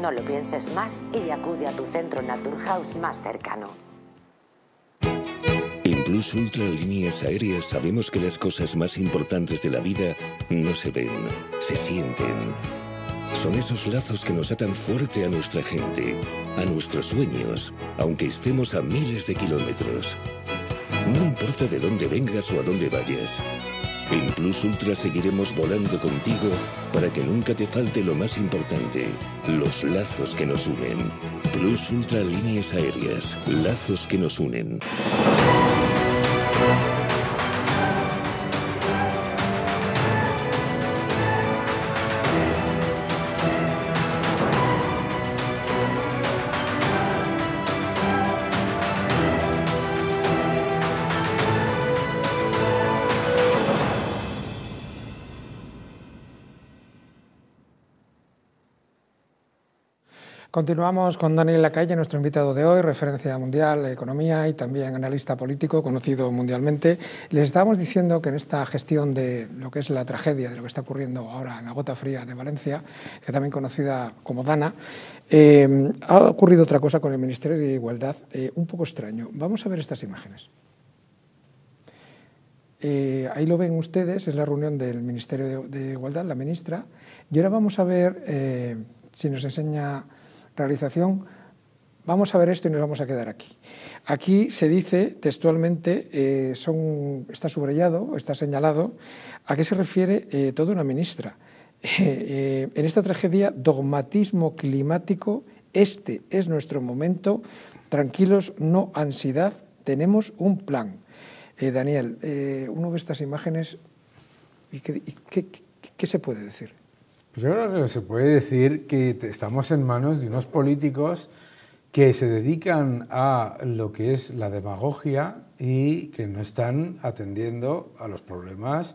No lo pienses más y acude a tu centro Naturhaus más cercano. Plus Ultra Líneas Aéreas sabemos que las cosas más importantes de la vida no se ven, se sienten. Son esos lazos que nos atan fuerte a nuestra gente, a nuestros sueños, aunque estemos a miles de kilómetros. No importa de dónde vengas o a dónde vayas. En Plus Ultra seguiremos volando contigo para que nunca te falte lo más importante, los lazos que nos unen. Plus Ultra Líneas Aéreas, lazos que nos unen. Thank you. Continuamos con Daniel Lacalle, nuestro invitado de hoy, referencia mundial, economía y también analista político conocido mundialmente. Les estábamos diciendo que en esta gestión de lo que es la tragedia, de lo que está ocurriendo ahora en gota Fría de Valencia, que también conocida como Dana, eh, ha ocurrido otra cosa con el Ministerio de Igualdad eh, un poco extraño. Vamos a ver estas imágenes. Eh, ahí lo ven ustedes, es la reunión del Ministerio de Igualdad, la ministra. Y ahora vamos a ver si nos enseña realización, vamos a ver esto y nos vamos a quedar aquí. Aquí se dice textualmente, eh, son, está subrayado, está señalado, a qué se refiere eh, toda una ministra. Eh, en esta tragedia, dogmatismo climático, este es nuestro momento, tranquilos, no ansiedad, tenemos un plan. Daniel, uno ve estas imágenes y qué se puede decir. Pues yo creo que se puede decir que estamos en manos de unos políticos que se dedican a lo que es la demagogia y que no están atendiendo a los problemas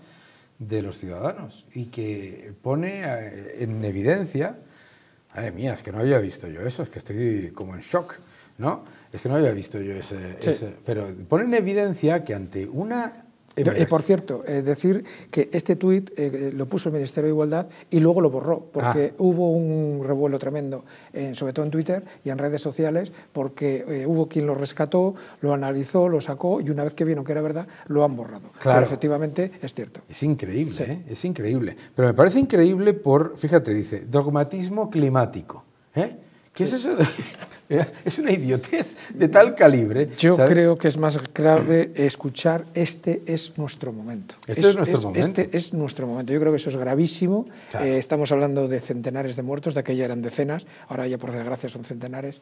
de los ciudadanos y que pone eh, en evidencia, madre mía, es que no había visto yo eso, es que estoy como en shock, ¿no? Es que no había visto yo ese... ese pero pone en evidencia que ante una y por cierto, es eh, decir que este tuit eh, eh, lo puso el Ministerio de Igualdad y luego lo borró, porque ah. hubo un revuelo tremendo, sobre todo en Twitter y en redes sociales, porque hubo quien lo rescató, lo analizó, lo sacó y una vez que vino que era verdad, lo han borrado. Claro. Pero efectivamente es cierto. Es increíble, es increíble. Pero me parece increíble por, fíjate, dice, dogmatismo climático. ¿eh? ¿Qué es eso? es una idiotez de tal calibre. Yo creo que es más grave escuchar este es nuestro momento. Este es, nuestro este momento. Este es nuestro momento. Yo creo que eso es gravísimo. Eh, estamos hablando de centenares de muertos, de aquella eran decenas, ahora ya por desgracia son centenares.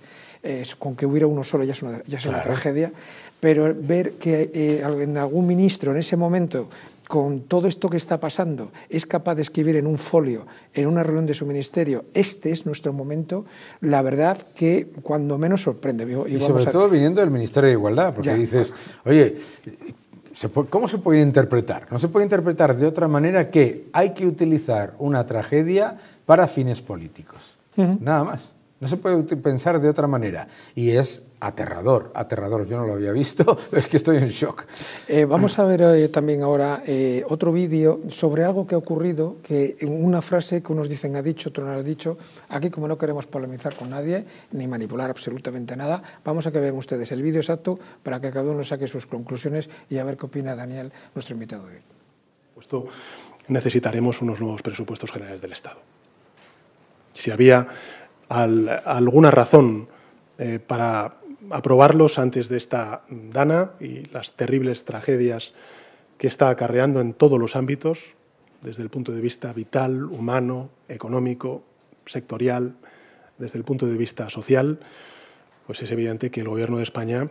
con que hubiera uno solo ya es una, ya es una tragedia. Pero ver que en eh, algún ministro en ese momento con todo esto que está pasando, es capaz de escribir en un folio, en una reunión de su ministerio, este es nuestro momento, la verdad que cuando menos sorprende. Y, sobre todo viniendo del Ministerio de Igualdad, porque dices, oye, ¿cómo se puede interpretar? No se puede interpretar de otra manera que hay que utilizar una tragedia para fines políticos. Nada más. No se puede pensar de otra manera. Y es aterrador, aterrador. Yo no lo había visto, es que estoy en shock. Eh, vamos a ver eh, también ahora eh, otro vídeo sobre algo que ha ocurrido, que una frase que unos dicen ha dicho, otro no ha dicho. Aquí, como no queremos polemizar con nadie ni manipular absolutamente nada, vamos a que vean ustedes el vídeo exacto para que cada uno saque sus conclusiones y a ver qué opina Daniel, nuestro invitado de hoy. Puesto, necesitaremos unos nuevos presupuestos generales del Estado. Si había alguna razón para aprobarlos antes de esta dana y las terribles tragedias que está acarreando en todos los ámbitos, desde el punto de vista vital, humano, económico, sectorial, desde el punto de vista social, pues es evidente que el Gobierno de España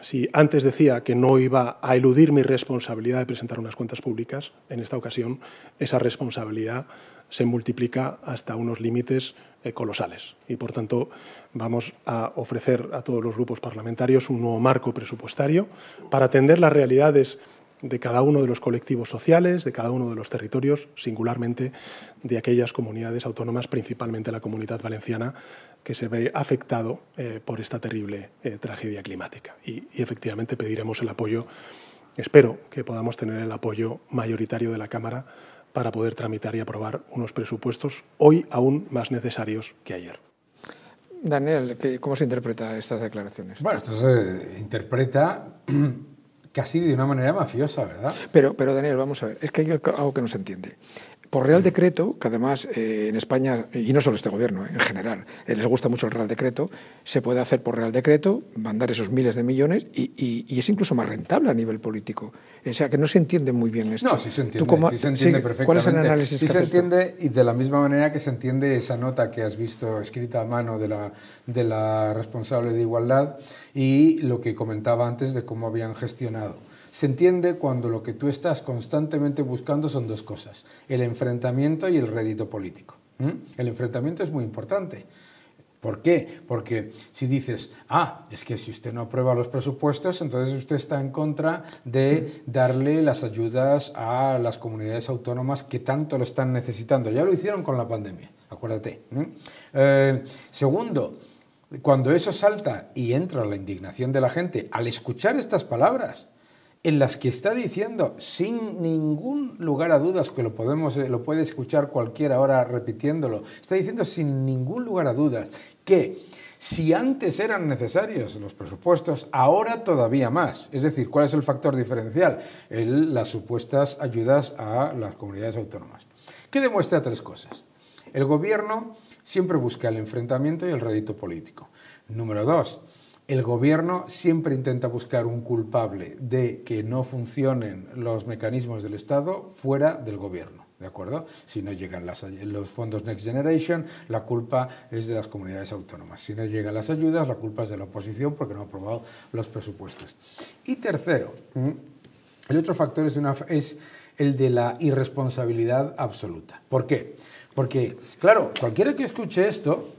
si antes decía que no iba a eludir mi responsabilidad de presentar unas cuentas públicas, en esta ocasión esa responsabilidad se multiplica hasta unos límites eh, colosales. Y, por tanto, vamos a ofrecer a todos los grupos parlamentarios un nuevo marco presupuestario para atender las realidades de cada uno de los colectivos sociales, de cada uno de los territorios, singularmente de aquellas comunidades autónomas, principalmente la comunidad valenciana, que se ve afectado eh, por esta terrible eh, tragedia climática. Y, efectivamente pediremos el apoyo, espero que podamos tener el apoyo mayoritario de la Cámara para poder tramitar y aprobar unos presupuestos hoy aún más necesarios que ayer. Daniel, ¿cómo se interpreta estas declaraciones? Bueno, esto se interpreta casi de una manera mafiosa, ¿verdad? Pero, pero Daniel, vamos a ver, es que hay algo que no se entiende por Real Decreto, que además eh, en España, y no solo este gobierno, eh, en general, eh, les gusta mucho el Real Decreto, se puede hacer por Real Decreto, mandar esos miles de millones y, es incluso más rentable a nivel político. O sea, que no se entiende muy bien esto. No, sí se entiende, perfectamente. ¿Cuál es el análisis sí se entiende y de la misma manera que se entiende esa nota que has visto escrita a mano de la, de la responsable de Igualdad y lo que comentaba antes de cómo habían gestionado se entiende cuando lo que tú estás constantemente buscando son dos cosas, el enfrentamiento y el rédito político. El enfrentamiento es muy importante. ¿Por qué? Porque si dices, ah, es que si usted no aprueba los presupuestos, entonces usted está en contra de darle las ayudas a las comunidades autónomas que tanto lo están necesitando. Ya lo hicieron con la pandemia, acuérdate. Eh, segundo, cuando eso salta y entra la indignación de la gente al escuchar estas palabras, en las que está diciendo sin ningún lugar a dudas, que lo, podemos, eh, lo puede escuchar cualquiera ahora repitiéndolo, está diciendo sin ningún lugar a dudas que si antes eran necesarios los presupuestos, ahora todavía más. Es decir, ¿cuál es el factor diferencial? las supuestas ayudas a las comunidades autónomas. Que demuestra tres cosas. El gobierno siempre busca el enfrentamiento y el rédito político. Número dos, el gobierno siempre intenta buscar un culpable de que no funcionen los mecanismos del Estado fuera del gobierno. ¿De acuerdo? Si no llegan los fondos Next Generation, la culpa es de las comunidades autónomas. Si no llegan las ayudas, la culpa es de la oposición porque no ha aprobado los presupuestos. Y tercero, el otro factor es, es el de la irresponsabilidad absoluta. ¿Por qué? Porque, claro, cualquiera que escuche esto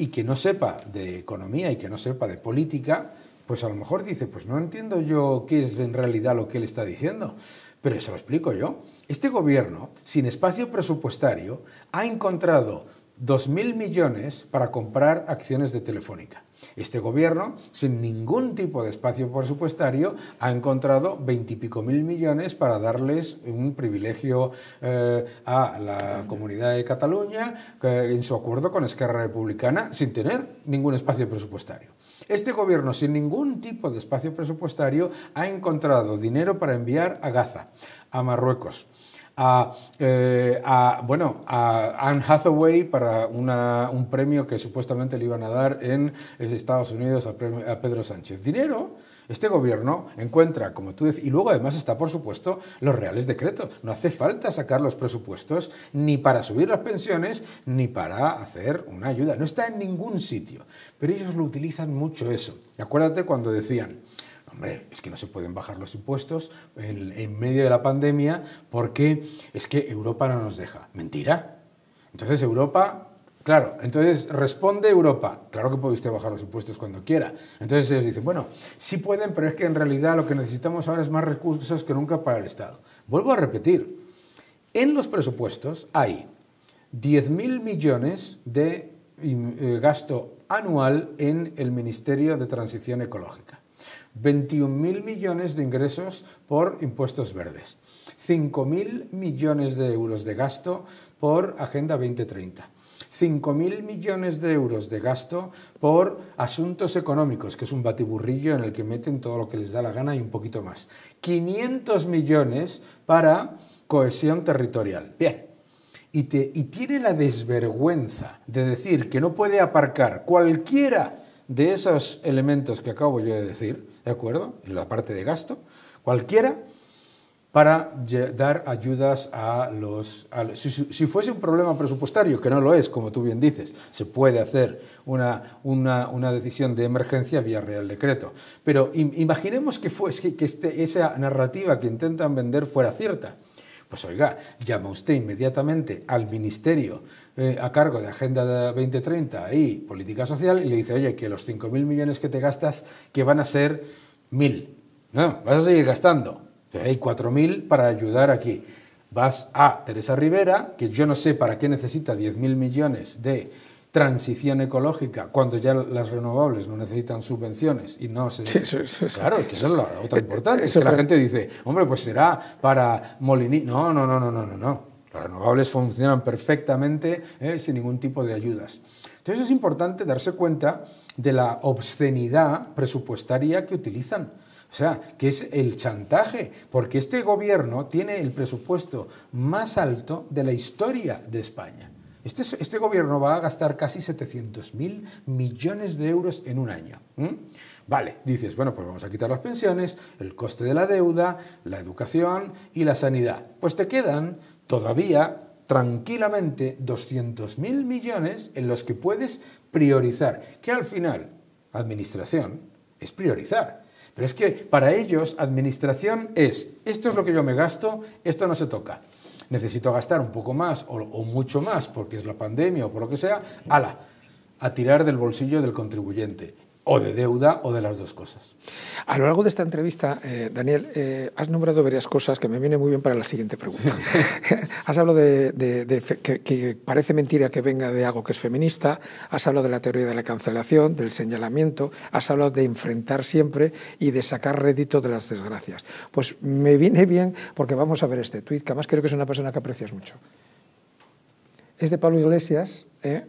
y que no sepa de economía y que no sepa de política, pues a lo mejor dice, pues no entiendo yo qué es en realidad lo que él está diciendo, pero se lo explico yo. Este gobierno, sin espacio presupuestario, ha encontrado 2.000 millones para comprar acciones de Telefónica. Este gobierno, sin ningún tipo de espacio presupuestario, ha encontrado veintipico mil millones para darles un privilegio eh, a la comunidad de Cataluña en su acuerdo con Esquerra Republicana sin tener ningún espacio presupuestario. Este gobierno, sin ningún tipo de espacio presupuestario, ha encontrado dinero para enviar a Gaza, a Marruecos, eh, a, bueno, a Anne Hathaway para un premio que supuestamente le iban a dar en Estados Unidos a, Pedro Sánchez. Dinero este gobierno encuentra, como tú dices, y luego además está, por supuesto, los reales decretos. No hace falta sacar los presupuestos ni para subir las pensiones ni para hacer una ayuda. No está en ningún sitio. Pero ellos lo utilizan mucho eso. acuérdate cuando decían, Hombre, es que no se pueden bajar los impuestos en, medio de la pandemia porque es que Europa no nos deja. Mentira. Entonces Europa Claro, entonces responde Europa, claro que puede usted bajar los impuestos cuando quiera. Entonces ellos dicen, bueno, sí pueden, pero es que en realidad lo que necesitamos ahora es más recursos que nunca para el Estado. Vuelvo a repetir, en los presupuestos hay 10.000 millones de eh, gasto anual en el Ministerio de Transición Ecológica. 21.000 millones de ingresos por impuestos verdes, 5.000 millones de euros de gasto por Agenda 2030. 5.000 millones de euros de gasto por asuntos económicos, que es un batiburrillo en el que meten todo lo que les da la gana y un poquito más. 500 millones para cohesión territorial. Bien. y tiene la desvergüenza de decir que no puede aparcar cualquiera de esos elementos que acabo yo de decir ¿de acuerdo? En la parte de gasto, cualquiera, para dar ayudas a los... si, fuese un problema presupuestario, que no lo es, como tú bien dices, se puede hacer una, una, decisión de emergencia vía Real Decreto. Pero imaginemos que, fuese, que, este, esa narrativa que intentan vender fuera cierta. Pues oiga, llama usted inmediatamente al Ministerio eh, a cargo de Agenda 2030 y Política Social y le dice, oye, que los 5.000 millones que te gastas, que van a ser 1.000. No, vas a seguir gastando. Hay 4.000 para ayudar aquí. Vas a Teresa Rivera, que yo no sé para qué necesita 10.000 millones de transición ecológica cuando ya las renovables no necesitan subvenciones y no se... claro, que eso es lo eh, otra importante. Eh, que la gente dice, hombre, pues será para Molini. No, no, no, no, no, no. Los renovables funcionan perfectamente ¿eh? sin ningún tipo de ayudas. Entonces es importante darse cuenta de la obscenidad presupuestaria que utilizan. O sea, que es el chantaje, porque este gobierno tiene el presupuesto más alto de la historia de España. Este, este gobierno va a gastar casi 700.000 millones de euros en un año. Vale, dices, bueno, pues vamos a quitar las pensiones, el coste de la deuda, la educación y la sanidad. Pues te quedan todavía tranquilamente 200.000 millones en los que puedes priorizar, que al final administración es priorizar. Pero es que para ellos administración es, esto es lo que yo me gasto, esto no se toca. Necesito gastar un poco más o, o mucho más porque es la pandemia o por lo que sea, ala, a tirar del bolsillo del contribuyente o de deuda o de las dos cosas. A lo largo de esta entrevista, eh, Daniel, eh, has nombrado varias cosas que me vienen muy bien para la siguiente pregunta. has hablado de, que, que, parece mentira que venga de algo que es feminista, has hablado de la teoría de la cancelación, del señalamiento, has hablado de enfrentar siempre y de sacar rédito de las desgracias. Pues me viene bien porque vamos a ver este tuit, que además creo que es una persona que aprecias mucho es de Pablo Iglesias, ¿eh?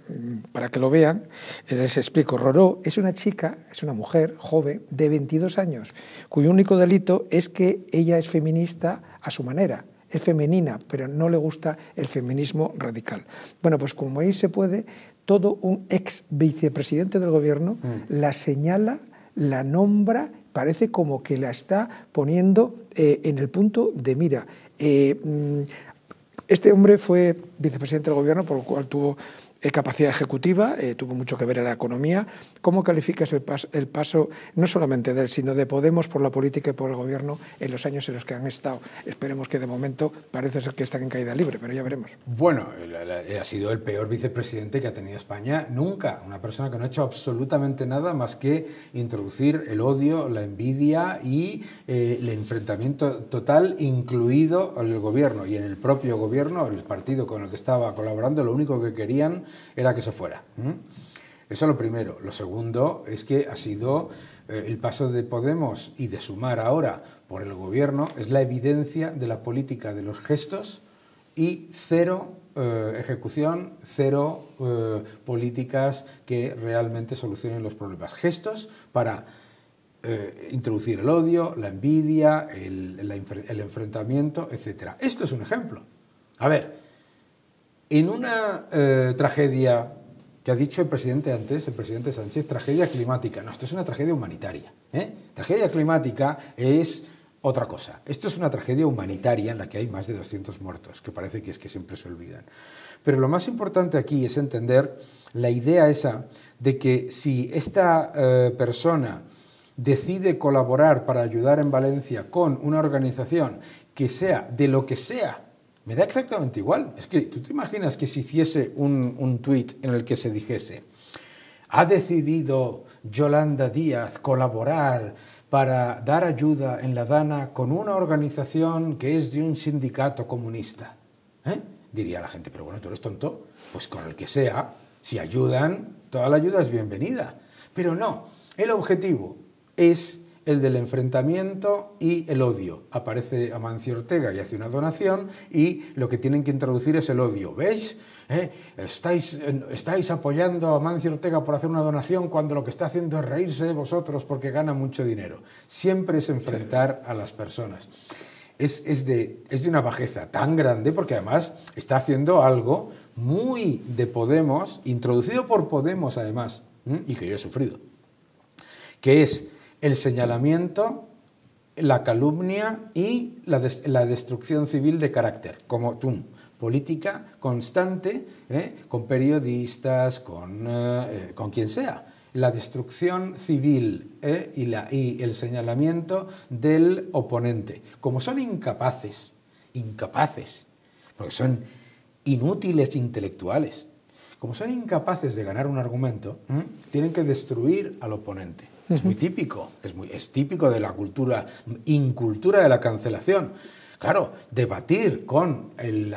para que lo vean, eh, les explico. Roró es una chica, es una mujer joven de 22 años, cuyo único delito es que ella es feminista a su manera. Es femenina, pero no le gusta el feminismo radical. Bueno, pues como ahí se puede, todo un ex vicepresidente del gobierno mm. la señala, la nombra, parece como que la está poniendo eh, en el punto de mira. Mm, este hombre fue vicepresidente del gobierno, por lo cual tuvo eh, capacidad ejecutiva, eh, tuvo mucho que ver en la economía. ¿Cómo calificas el, paso, no solamente de él, sino de Podemos por la política y por el gobierno en los años en los que han estado? Esperemos que de momento parece ser que están en caída libre, pero ya veremos. Bueno, ha sido el peor vicepresidente que ha tenido España nunca. Una persona que no ha hecho absolutamente nada más que introducir el odio, la envidia y eh, el enfrentamiento total, incluido el gobierno. Y en el propio gobierno, el partido con el que estaba colaborando, lo único que querían era que se fuera. Eso es lo primero. Lo segundo es que ha sido eh, el paso de Podemos y de Sumar ahora por el gobierno, es la evidencia de la política de los gestos y cero eh, ejecución, cero eh, políticas que realmente solucionen los problemas. Gestos para introducir el odio, la envidia, el, enfrentamiento, etc. Esto es un ejemplo. A ver, en una eh, tragedia que ha dicho el presidente antes, el presidente Sánchez, tragedia climática. No, esto es una tragedia humanitaria. ¿eh? Tragedia climática es otra cosa. Esto es una tragedia humanitaria en la que hay más de 200 muertos, que parece que es que siempre se olvidan. Pero lo más importante aquí es entender la idea esa de que si esta eh, persona decide colaborar para ayudar en Valencia con una organización que sea de lo que sea me da exactamente igual. Es que tú te imaginas que si hiciese un, un tuit en el que se dijese, ha decidido Yolanda Díaz colaborar para dar ayuda en La Dana con una organización que es de un sindicato comunista. ¿Eh? Diría la gente, pero bueno, tú eres tonto. Pues con el que sea, si ayudan, toda la ayuda es bienvenida. Pero no, el objetivo es el del enfrentamiento y el odio. Aparece Amancio Ortega y hace una donación y lo que tienen que introducir es el odio. ¿Veis? ¿Eh? Estáis, estáis apoyando a Amancio Ortega por hacer una donación cuando lo que está haciendo es reírse de vosotros porque gana mucho dinero. Siempre es enfrentar a las personas. Es, es, de, es de una bajeza tan grande porque además está haciendo algo muy de Podemos, introducido por Podemos además, y que yo he sufrido, que es el señalamiento, la calumnia y la, destrucción civil de carácter, como tú, política constante ¿eh? con periodistas, con, eh, eh, con, quien sea. La destrucción civil y, y el señalamiento del oponente. Como son incapaces, incapaces, porque son inútiles intelectuales, como son incapaces de ganar un argumento, tienen que destruir al oponente. Es muy típico, es, muy, es típico de la cultura, incultura de la cancelación. Claro, debatir con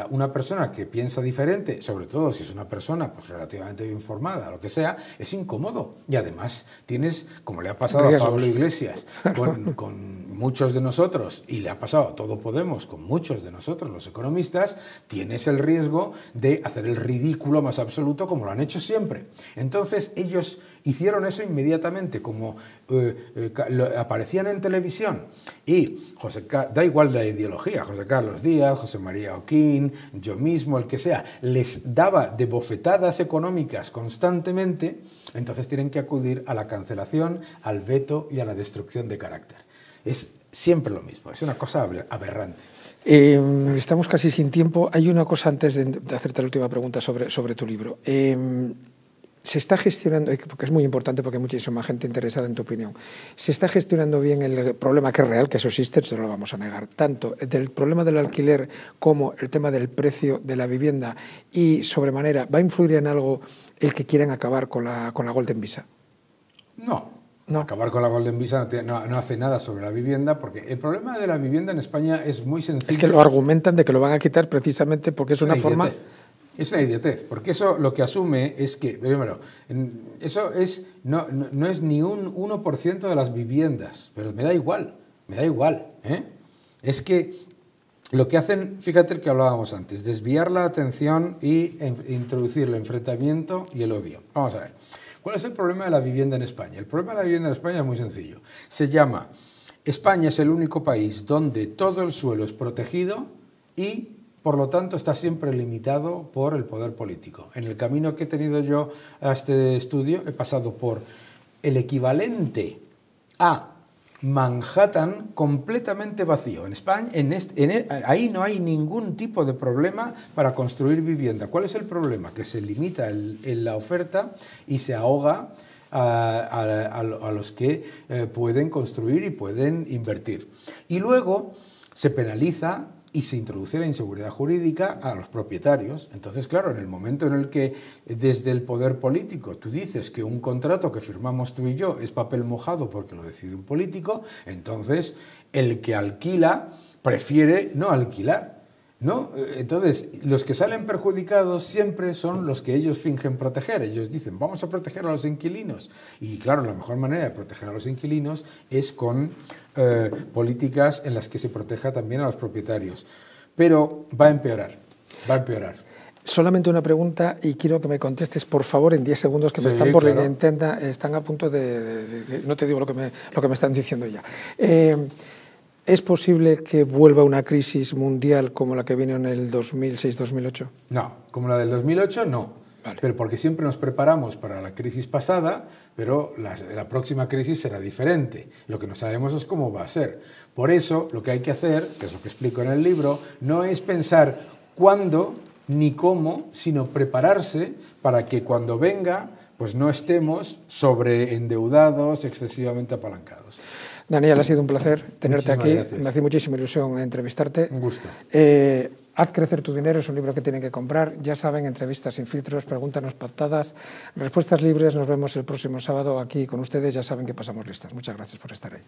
una persona que piensa diferente, sobre todo si es una persona pues, relativamente bien formada, lo que sea, es incómodo. Y además tienes, como le ha pasado a Pablo Iglesias, con, con, muchos de nosotros, y le ha pasado a todo Podemos, con muchos de nosotros los economistas, tienes el riesgo de hacer el ridículo más absoluto como lo han hecho siempre. Entonces ellos hicieron eso inmediatamente, como eh, eh, aparecían en televisión. Y José, da igual la ideología, José Carlos Díaz, José María Oquín, yo mismo, el que sea, les daba de bofetadas económicas constantemente, entonces tienen que acudir a la cancelación, al veto y a la destrucción de carácter. Es siempre lo mismo, es una cosa aberrante. Em, estamos casi sin tiempo. Hay una cosa antes de, hacerte la última pregunta sobre, sobre tu libro. Em, se está gestionando, porque es muy importante porque hay muchísima gente interesada en tu opinión, se está gestionando bien el problema que es real, que eso existe, eso no lo vamos a negar, tanto del problema del alquiler como el tema del precio de la vivienda y sobremanera, ¿va a influir en algo el que quieran acabar con la, con la Golden Visa? No. no. Acabar con la Golden Visa no, hace nada sobre la vivienda, porque el problema de la vivienda en España es muy sencillo. Es que lo argumentan de que lo van a quitar precisamente porque es una forma... Es una idiotez, porque eso lo que asume es que, primero, eso es, no, es ni un 1% de las viviendas, pero me da igual, me da igual. ¿eh? Es que lo que hacen, fíjate el que hablábamos antes, desviar la atención e introducir el enfrentamiento y el odio. Vamos a ver, ¿cuál es el problema de la vivienda en España? El problema de la vivienda en España es muy sencillo. Se llama, España es el único país donde todo el suelo es protegido y por lo tanto está siempre limitado por el poder político. En el camino que he tenido yo a este estudio he pasado por el equivalente a Manhattan completamente vacío. En España, e, ahí no hay ningún tipo de problema para construir vivienda. ¿Cuál es el problema? Que se limita en la oferta y se ahoga a, los que eh, pueden construir y pueden invertir. Y luego se penaliza y se introduce la inseguridad jurídica a los propietarios. Entonces, claro, en el momento en el que desde el poder político tú dices que un contrato que firmamos tú y yo es papel mojado porque lo decide un político, entonces el que alquila prefiere no alquilar ¿No? Entonces, los que salen perjudicados siempre son los que ellos fingen proteger. Ellos dicen, vamos a proteger a los inquilinos. Y claro, la mejor manera de proteger a los inquilinos es con eh, políticas en las que se proteja también a los propietarios. Pero va a empeorar, va a empeorar. Solamente una pregunta y quiero que me contestes, por favor, en 10 segundos que me están por la están a punto de, No te digo lo que me, lo que me están diciendo ya. Eh, ¿Es posible que vuelva una crisis mundial como la que vino en el 2006-2008? No, como la del 2008 no. Pero porque siempre nos preparamos para la crisis pasada, pero la, próxima crisis será diferente. Lo que no sabemos es cómo va a ser. Por eso lo que hay que hacer, que es lo que explico en el libro, no es pensar cuándo ni cómo, sino prepararse para que cuando venga, pues no estemos sobreendeudados, excesivamente apalancados. Daniel, ha sido un placer tenerte aquí. Me hace muchísima ilusión entrevistarte. Un gusto. Eh, haz crecer tu dinero es un libro que tienen que comprar. Ya saben, entrevistas sin filtros, pregúntanos pactadas, respuestas libres. Nos vemos el próximo sábado aquí con ustedes. Ya saben que pasamos listas. Muchas gracias por estar ahí.